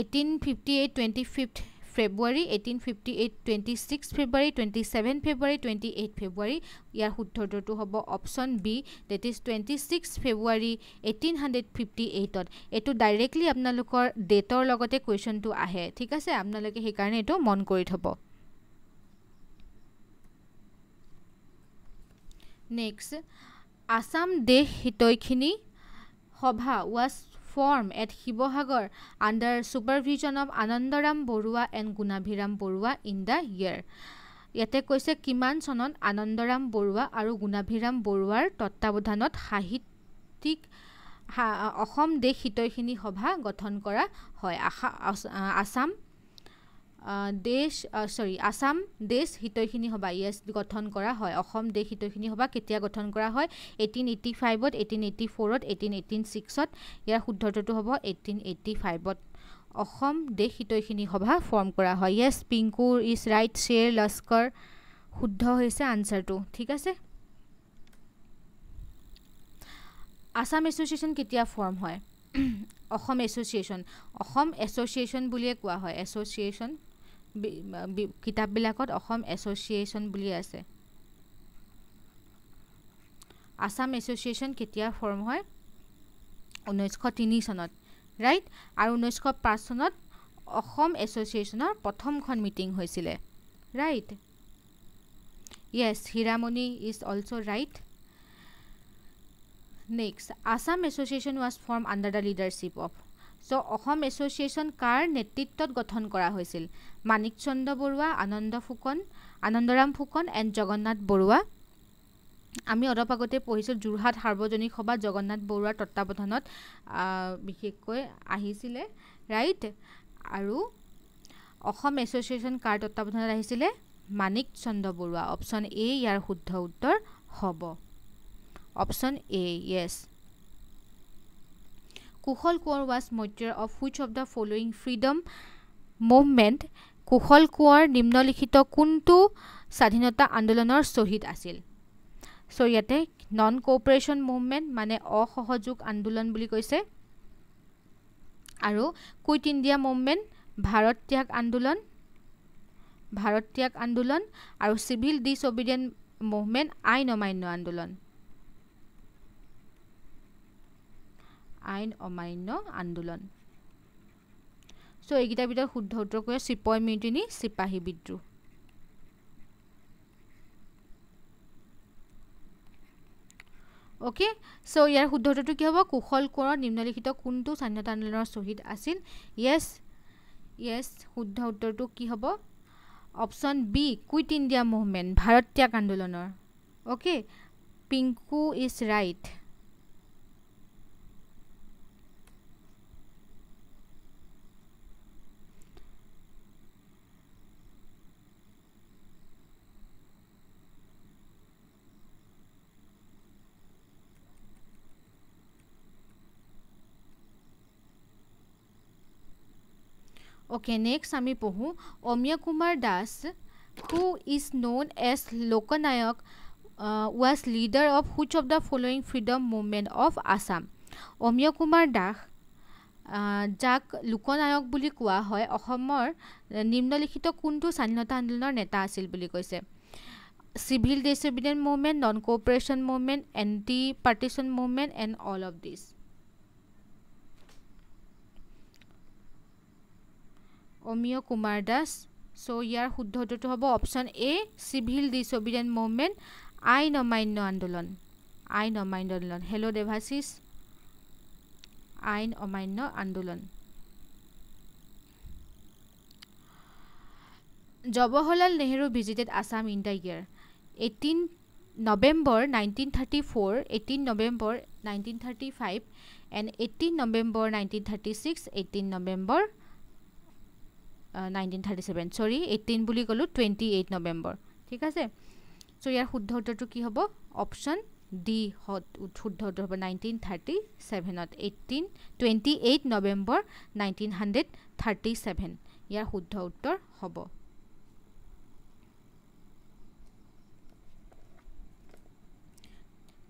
eighteen fifty eight twenty fifth February eighteen fifty eight twenty six February twenty seven February twenty eight February ইয়াৰ শুদ্ধ উত্তৰটো হ'ব option B that is twenty six February eighteen hundred fifty এইটত এইটো ডাইৰেক্টলি আপোনালোকৰ ডেটৰ লগতে কুৱেশ্যনটো আহে ঠিক আছে আপোনালোকে সেইকাৰণে এইটো মন কৰি থ'ব next Assam Desh Hitaishini Sabha was form at Sivasagar under supervision of Anandaram Barua and Gunabhiram Barua in the year ইয়াতে কৈছে কিমান চনত আনন্দৰাম বৰুৱা আৰু গুণাভিৰাম বৰুৱাৰ তত্বাৱধানত সাহিত্যিক অসম দেশ হিতৈখিনী সভা গঠন কৰা হয় আসাম দেশ চৰি আছাম দেশ হিতৈখিনী সভা ইয়েছ গঠন কৰা হয় অসম দেশ হিতৈখিনী সভা কেতিয়া গঠন কৰা হয় এইটিন এইটি ফাইভত এইটিন এইটি ফ'ৰত এইটিন এইটিন ছিক্সত ইয়াৰ শুদ্ধত্বটো হ'ব এইটিন এইটি ফাইভত অসম দেশ হিতৈখিনী সভা ফৰ্ম কৰা হয় ইয়েছ পিংকুৰ ইজ ৰাইট শ্বেৰ লস্কৰ শুদ্ধ হৈছে আনচাৰটো ঠিক আছে আছাম এছ'চিয়েশ্যন কেতিয়া ফৰ্ম হয় অসম এছ'চিয়েশ্যন অসম এছ'চিয়েশ্যন বুলিয়ে কোৱা হয় এছ'চিয়েশ্যন কিতাপবিলাকত অসম এছ'চিয়েশ্যন বুলি আছে আছাম এছ'চিয়েশ্যন কেতিয়া ফৰ্ম হয় ঊনৈছশ তিনি চনত ৰাইট আৰু ঊনৈছশ পাঁচ চনত অসম এছ'চিয়েশ্যনৰ প্ৰথমখন মিটিং হৈছিলে right yes Hiramoni is also' right next Assam association was form under the leadership of so' Asom association কাৰ নেতৃত্বত গঠন কৰা হৈছিল মানিক চন্দ্ৰ বৰুৱা আনন্দ ফুকন আনন্দৰাম ফুকন এণ্ড জগন্নাথ বৰুৱা আমি অলপ আগতে পঢ়িছোঁ যোৰহাট সাৰ্বজনীন সভা জগন্নাথ বৰুৱাৰ তত্বাৱধানত বিশেষকৈ আহিছিলে ৰাইট আৰু অসম এছ'চিয়েশ্যন কাৰ তত্বাৱধানত আহিছিলে মানিক চন্দ্ৰ বৰুৱা অপশ্যন এ ইয়াৰ শুদ্ধ উত্তৰ হ'ব option A yes Kushal Konwar was martyr of which of the following freedom movement Kushal Konwar নিম্নলিখিত কোনটো স্বাধীনতা আন্দোলনৰ শ্বহীদ আছিল চ' ইয়াতে নন কোঅপাৰেশ্যন মুভমেণ্ট মানে অসহযোগ আন্দোলন বুলি কৈছে আৰু কুইট ইণ্ডিয়া মুভমেণ্ট ভাৰত ত্যাগ আন্দোলন ভাৰত ত্যাগ আন্দোলন আৰু চিভিল ডিছঅবিডিয়েণ্ট মুভমেণ্ট আইন অমান্য আন্দোলন আইন অমান্য আন্দোলন চ' এইকেইটাৰ ভিতৰত শুদ্ধ উত্তৰ কৈছে চিপয় মিউটিনি চিপাহী বিদ্ৰোহ অ'কে চ' ইয়াৰ শুদ্ধ উত্তৰটো কি হ'ব কুশল কোঁৱৰৰ নিম্নলিখিত কোনটো স্বাধীনতা আন্দোলনৰ শ্বহীদ আছিল য়েছ য়েছ শুদ্ধ উত্তৰটো কি হ'ব option B quit India movement Bharat ত্যাগ আন্দোলনৰ okay Pinku is right okay next আমি পঢ়োঁ Amiya Kumar Das who is known as Loknayak was leader of which of the following freedom movement of Assam Amiya Kumar Das যাক লোকনায়ক বুলি কোৱা হয় অসমৰ uh, নিম্নলিখিত কোনটো স্বাধীনতা আন্দোলনৰ নেতা আছিল বুলি কৈছে civil disobedient movement non cooperation movement anti partition movement and all of this Amiya Kumar Das so' ইয়াৰ শুদ্ধ উত্তৰটো হ'ব option A civil disobedient movement আইন অমান্য আন্দোলন আইন অমান্য আন্দোলন হেল্ল' দেভাচিছ আইন অমান্য আন্দোলন Jawaharlal Nehru visited Assam in the year eighteen November nineteen thirty four eighteen November nineteen thirty five and eighteen November nineteen thirty six eighteen November nineteen thirty seven sorry eighteen বুলি ক'লোঁ টুৱেণ্টি এইট নৱেম্বৰ ঠিক আছে চ' ইয়াৰ শুদ্ধ উত্তৰটো কি হ'ব অপশ্যন ডি শুদ্ধ উত্তৰ হ'ব নাইনটিন থাৰ্টি ছেভেনত eighteen twenty eight November nineteen hundred thirty seven ইয়াৰ শুদ্ধ উত্তৰ হ'ব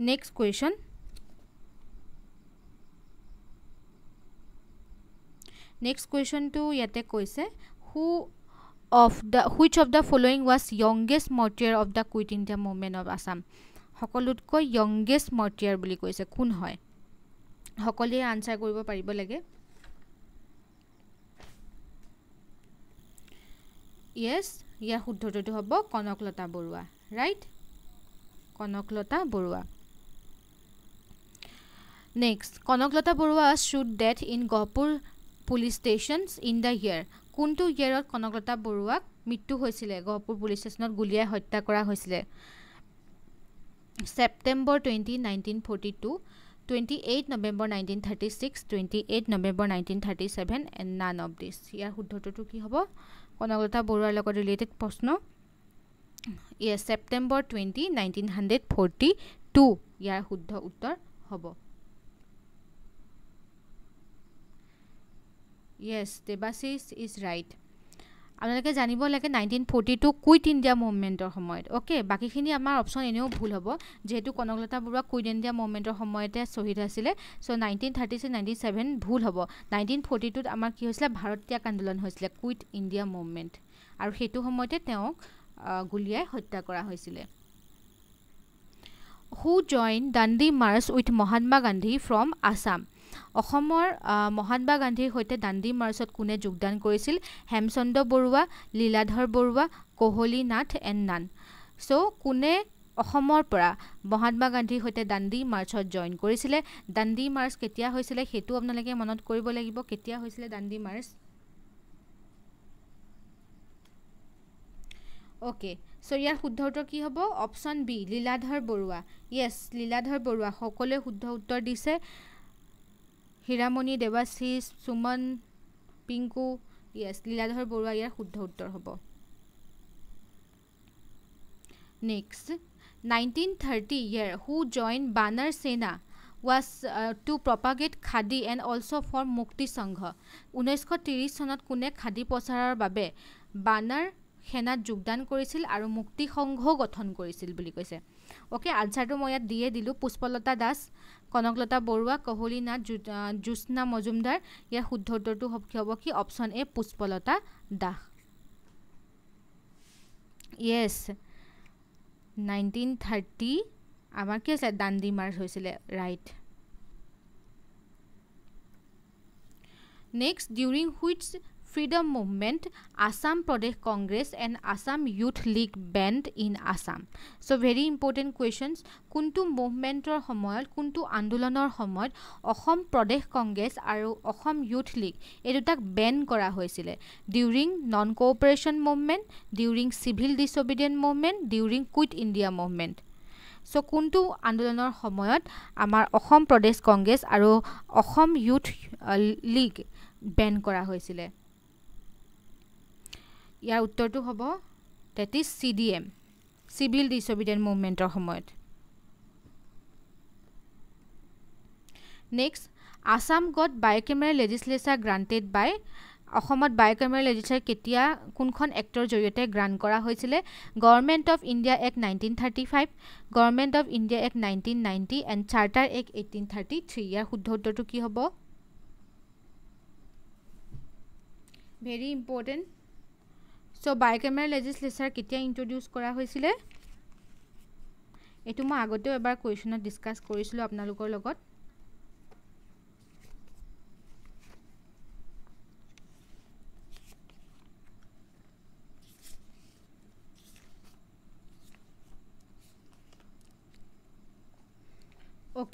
নেক্সট কুৱেশ্যন নেক্সট কুৱেশ্যনটো ইয়াতে কৈছে who of the which of the following was youngest martyr of the quit India movement of Assam সকলোতকৈ য়ংগেষ্ট মৰ্টিয়াৰ বুলি কৈছে কোন হয় সকলোৱে আনচাৰ কৰিব পাৰিব লাগে য়েছ ইয়াৰ শুদ্ধটোটো হ'ব Kanaklata Barua right Kanaklata Barua next Kanaklata Barua shoot death in Gohpur police stations in the year কোনটো ইয়েৰত কনকলতা বৰুৱাক মৃত্যু হৈছিলে গহপুৰ পুলিচ ষ্টেচনত গুলীয়াই হত্যা কৰা হৈছিলে September twenty nineteen forty two twenty eight November nineteen thirty six twenty eight November nineteen thirty seven and none of this ইয়াৰ শুদ্ধটোতো কি হ'ব কনকলতা বৰুৱাৰ লগত ৰিলেটেড প্ৰশ্ন ইয়াৰ September twenty nineteen hundred forty two ইয়াৰ শুদ্ধ উত্তৰ হ'ব য়েছ দেৱাশীষ ইজ ৰাইট আপোনালোকে জানিব লাগে nineteen forty two quit India মুভমেণ্টৰ সময়ত অ'কে বাকীখিনি আমাৰ অপশ্যন এনেও ভুল হ'ব যিহেতু কনকলতা বৰুৱা কুইট ইণ্ডিয়া মুভমেণ্টৰ সময়তে শ্বহীদ আছিলে so' nineteen thirty six ninety seven ভুল হ'ব নাইনটিন ফৰ্টি টুত আমাৰ কি হৈছিলে ভাৰত ত্যাগ আন্দোলন হৈছিলে কুইট ইণ্ডিয়া মুভমেণ্ট আৰু সেইটো সময়তে তেওঁক গুলীয়াই হত্যা কৰা হৈছিলে who join Dandi march with Mahatma Gandhi from Assam অসমৰ মহাত্মা গান্ধীৰ সৈতে দাণ্ডি মাৰ্চত কোনে যোগদান কৰিছিল হেমচন্দ্ৰ বৰুৱা লীলাধৰ বৰুৱা কোহলি নাথ এন্নান চ' কোনে অসমৰ পৰা মহাত্মা গান্ধীৰ সৈতে দাণ্ডি মাৰ্চত জইন কৰিছিলে দাণ্ডি মাৰ্চ কেতিয়া হৈছিলে সেইটো আপোনালোকে মনত কৰিব লাগিব কেতিয়া হৈছিলে দাণ্ডী মাৰ্চ অ'কে চ' ইয়াৰ শুদ্ধ উত্তৰ কি হ'ব option B Liladhar Barua yes Liladhar Barua সকলোৱে শুদ্ধ উত্তৰ দিছে হীৰামণি দেৱাশীষ সুমন পিংকু য়েছ লীলাধৰ বৰুৱা ইয়াৰ শুদ্ধ উত্তৰ হ'ব next nineteen thirty year who join Vanar Sena was to propagate khadi and also' for Mukti Sangha ঊনৈছশ ত্ৰিছ চনত কোনে খাদী প্ৰচাৰৰ বাবে বানাৰ সেনাত যোগদান কৰিছিল আৰু মুক্তি সংঘ গঠন কৰিছিল বুলি কৈছে অ'কে আনচাৰটো মই ইয়াত দিয়ে দিলোঁ পুষ্পলতা দাস কনকলতা বৰুৱা কহলী নাথ জ্যোৎস্না মজুমদাৰ ইয়াৰ শুদ্ধ উত্তৰটো হ'ব কি option A Pushpalata Das yes nineteen thirty আমাৰ কি আছে দাণ্ডি মাৰ্চ হৈছিলে right next during which freedom movement Assam Pradesh Congress and Assam youth league ban in Assam so' very important questions কোনটো মুভমেণ্টৰ সময়ত কোনটো আন্দোলনৰ সময়ত অসম প্ৰদেশ কংগ্ৰেছ আৰু অসম ইউথ লীগ এই দুটাক বেন কৰা হৈছিলে during non cooperation movement during civil disobedient movement during quit India movement so' কোনটো আন্দোলনৰ সময়ত আমাৰ অসম প্ৰদেশ কংগ্ৰেছ আৰু অসম ইউথ লীগ বেন কৰা হৈছিলে ইয়াৰ উত্তৰটো হ'ব that is C D M civil disobedient মুভমেণ্টৰ সময়ত next Assam got bicameral legislature granted by অসমত বায় কেমেৰা লেজিছলেচাৰ কেতিয়া কোনখন এক্টৰ জৰিয়তে গ্ৰাণ্ট কৰা হৈছিলে government of India act nineteen thirty five government of India act nineteen ninety and charter act eighteen thirty three ইয়াৰ শুদ্ধ উত্তৰটো কি হ'ব very important so' bicameral legislature কেতিয়া ইণ্ট্ৰডিউচ কৰা হৈছিলে এইটো মই আগতেও এবাৰ কুৱেশ্যনত ডিছকাছ কৰিছিলোঁ আপোনালোকৰ লগত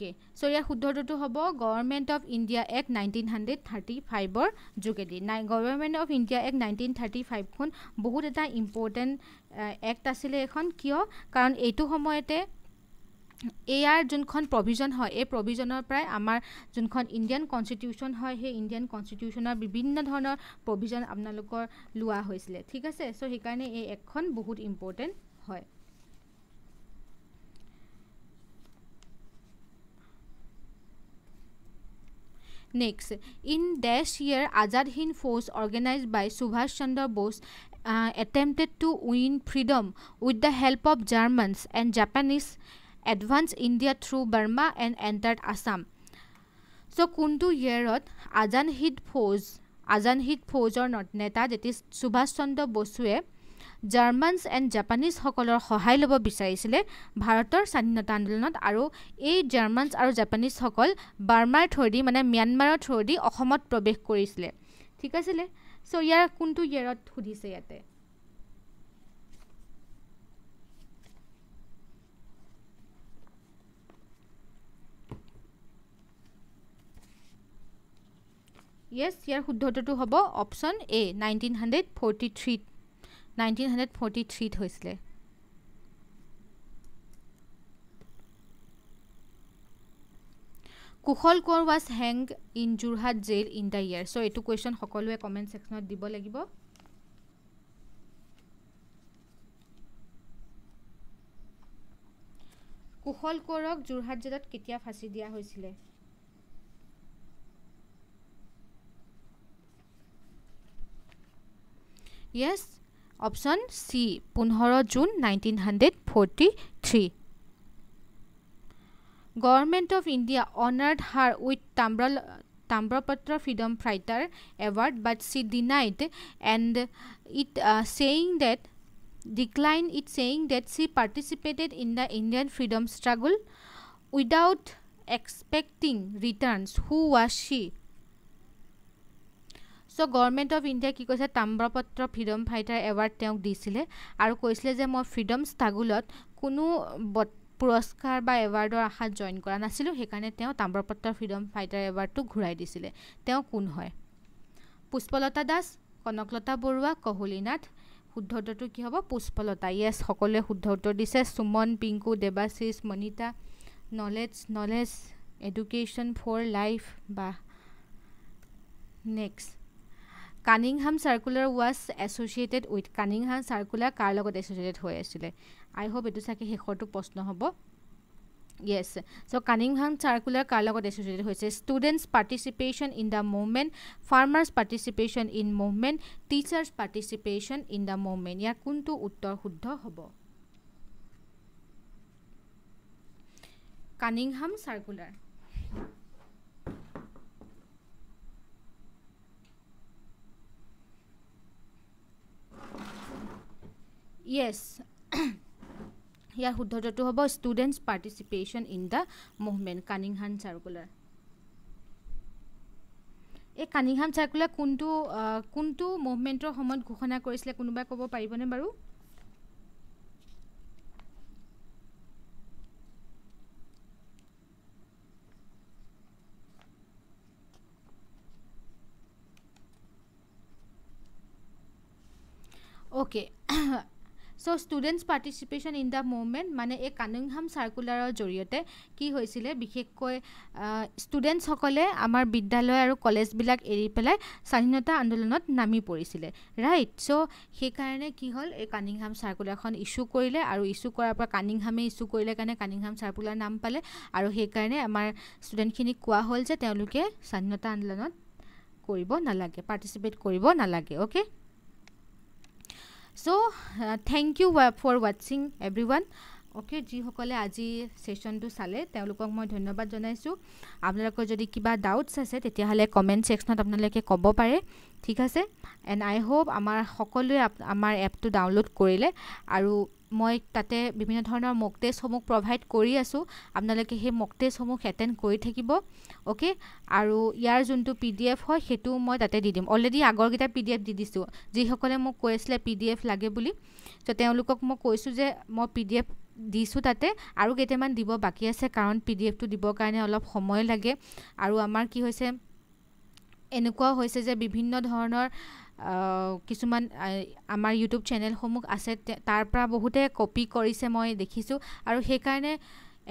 ওকে চ' ইয়াৰ শুদ্ধটোতো হ'ব government of India act nineteen hundred thirty ফাইভৰ যোগেদি নাই government of India act nineteen thirty ফাইভখন বহুত এটা ইম্পৰ্টেণ্ট এক্ট আছিলে এইখন কিয় কাৰণ এইটো সময়তে এয়াৰ যোনখন প্ৰভিজন হয় এই প্ৰভিজনৰ পৰাই আমাৰ যোনখন ইণ্ডিয়ান কনষ্টিটিউশ্যন হয় সেই ইণ্ডিয়ান কনষ্টিটিউশ্যনৰ বিভিন্ন ধৰণৰ প্ৰভিজন আপোনালোকৰ লোৱা হৈছিলে ঠিক আছে চ' সেইকাৰণে এই এক্টখন বহুত ইম্পৰ্টেণ্ট হয় next in this year Azad Hind Fauj organize by Subhas Chandra Bose attempted to win freedom with the help of Germans and Japanese advance India through Burma and entered Assam so' কোনটো ইয়েৰত আজান হিদ ফৌজ আজান হিদ ফৌজৰ নেতা দেট ইজ সুভাষ চন্দ্ৰ বসুৱে জাৰ্মানছ এণ্ড জাপানীজসকলৰ সহায় ল'ব বিচাৰিছিলে ভাৰতৰ স্বাধীনতা আন্দোলনত আৰু এই জাৰ্মানছ আৰু জাপানীজসকল বাৰ্মাৰ থ্ৰুৱেদি মানে ম্যানমাৰৰ থ্ৰুৱেদি অসমত প্ৰৱেশ কৰিছিলে ঠিক আছিলে ছ' ইয়াৰ কোনটো ইয়েৰত সুধিছে ইয়াতে য়েছ ইয়াৰ শুদ্ধটোতো হ'ব option A nineteen hundred forty থ্ৰীত নাইনটিন হাণ্ড্ৰেড ফৰ্টি থ্ৰীত হৈছিলে Kushal Konwar was hang in Jorhat jail in the year so' এইটো কুৱেশ্যন সকলোৱে কমেণ্ট ছেকশ্যনত দিব লাগিব কুশল কোঁৱৰক যোৰহাট জেলত কেতিয়া ফাঁচি দিয়া হৈছিলে yes Option C. Punhara June nineteen hundred forty-three. Government of India honored her with honored her Freedom Fighter Award, but she denied and it uh, saying that declined it saying that she participated in the Indian freedom struggle without expecting returns. Who was she? So' government of ইণ্ডিয়াই কি কৈছে তাম্ৰপত্ৰ freedom fighter award তেওঁক দিছিলে আৰু কৈছিলে যে মই freedom ষ্ট্ৰাগুলত কোনো পুৰস্কাৰ বা এৱাৰ্ডৰ আশাত জইন কৰা নাছিলোঁ সেইকাৰণে তেওঁ তাম্ৰপত্ৰ ফ্ৰীডম ফাইটাৰ এৱাৰ্ডটো ঘূৰাই দিছিলে তেওঁ কোন হয় পুষ্পলতা দাস কনকলতা বৰুৱা কহলীনাথ শুদ্ধ উত্তৰটো কি হ'ব পুষ্পলতা ইয়েছ সকলোৱে শুদ্ধ উত্তৰ দিছে Suman Pinku Debashish Manita knowledge knowledge education for life বা next Cunningham circular was associated with Cunningham circular কাৰ লগত এছ'চিয়েটেড হৈ আছিলে আই হোপ এইটো চাগে শেষৰটো প্ৰশ্ন হ'ব য়েছ চ' কানিংহাম চাৰ্কুলাৰ কাৰ লগত এছ'চিয়েটেড হৈছে students participation in the movement farmers participation in movement teachers participation in the movement ইয়াৰ কোনটো উত্তৰ শুদ্ধ হ'ব কানিংহাম চাৰ্কুলাৰ ইয়েছ ইয়াৰ শুদ্ধটো হ'ব students participation in the movement Cunningham circular এই কানিংহাম চাৰ্কুলাৰ কোনটো কোনটো মুভমেণ্টৰ সময়ত ঘোষণা কৰিছিলে কোনোবাই ক'ব পাৰিবনে বাৰু okay so' students participation in the movement মানে এই কানিংহাম চাৰ্কুলাৰৰ জৰিয়তে কি হৈছিলে বিশেষকৈ ষ্টুডেণ্টছসকলে আমাৰ বিদ্যালয় আৰু কলেজবিলাক এৰি পেলাই স্বাধীনতা আন্দোলনত নামি পৰিছিলে ৰাইট চ' সেইকাৰণে কি হ'ল এই কানিংহাম চাৰ্কুলাৰখন ইছ্যু কৰিলে আৰু ইছ্যু কৰাৰ পৰা কানিংহামে ইছ্যু কৰিলে কাৰণে কানিংহাম চাৰ্কুলাৰ নাম পালে আৰু সেইকাৰণে আমাৰ ষ্টুডেণ্টখিনিক কোৱা হ'ল যে তেওঁলোকে স্বাধীনতা আন্দোলনত কৰিব নালাগে পাৰ্টিচিপেট কৰিব নালাগে okay so' thank you for ৱাটছিং এভৰি ওৱান অ'কে যিসকলে আজি ছেশ্যনটো চালে তেওঁলোকক মই ধন্যবাদ জনাইছোঁ আপোনালোকৰ যদি কিবা ডাউটছ আছে তেতিয়াহ'লে কমেণ্ট ছেকশ্যনত আপোনালোকে ক'ব পাৰে ঠিক আছে এণ্ড আই হোপ আমাৰ সকলোৱে আমাৰ এপটো ডাউনলোড কৰিলে আৰু মই তাতে বিভিন্ন ধৰণৰ মক টেষ্টসমূহ প্ৰভাইড কৰি আছোঁ আপোনালোকে সেই মক টেষ্টসমূহ এটেণ্ড কৰি থাকিব অ'কে আৰু ইয়াৰ যোনটো পি ডি এফ হয় সেইটো মই তাতে দি দিম অলৰেডি আগৰকেইটা পি ডি এফ দি দিছোঁ যিসকলে মোক কৈ আছিলে পি ডি এফ লাগে বুলি চ' তেওঁলোকক মই কৈছোঁ যে মই পি ডি এফ দিছোঁ তাতে আৰু কেইটামান দিব বাকী আছে কাৰণ পি ডি এফটো দিবৰ কাৰণে অলপ সময় লাগে আৰু আমাৰ কি হৈছে এনেকুৱাও হৈছে যে বিভিন্ন ধৰণৰ কিছুমান আমাৰ ইউটিউব চেনেলসমূহ আছে তাৰ পৰা বহুতে কপি কৰিছে মই দেখিছোঁ আৰু সেইকাৰণে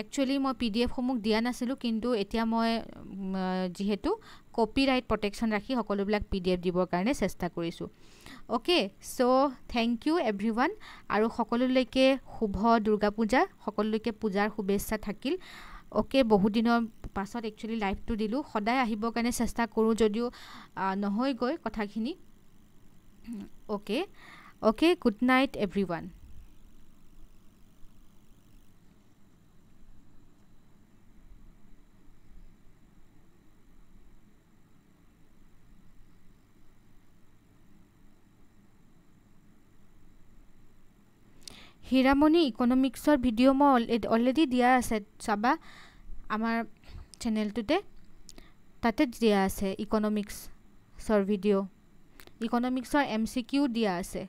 একচুৱেলি মই পি ডি এফসমূহ দিয়া নাছিলোঁ কিন্তু এতিয়া মই যিহেতু কপি ৰাইট প্ৰটেকশ্যন ৰাখি সকলোবিলাক পি ডি এফ দিবৰ কাৰণে চেষ্টা কৰিছোঁ okay so' thank you everyone আৰু সকলোলৈকে শুভ দুৰ্গা পূজা সকলোলৈকে পূজাৰ শুভেচ্ছা থাকিল অ'কে বহুত দিনৰ পাছত একচুৱেলি লাইভটো দিলোঁ সদায় আহিবৰ কাৰণে চেষ্টা কৰোঁ যদিও গৈ কথাখিনি okay okay good night everyone Hiramoni ইকনমিক্সৰ ভিডিঅ' মই অলৰেডি দিয়া আছে চাবা আমাৰ চেনেলটোতে তাতে দিয়া আছে ইকনমিক্সৰ ভিডিঅ' ইকনমিক্সৰ এম চি কিউ দিয়া আছে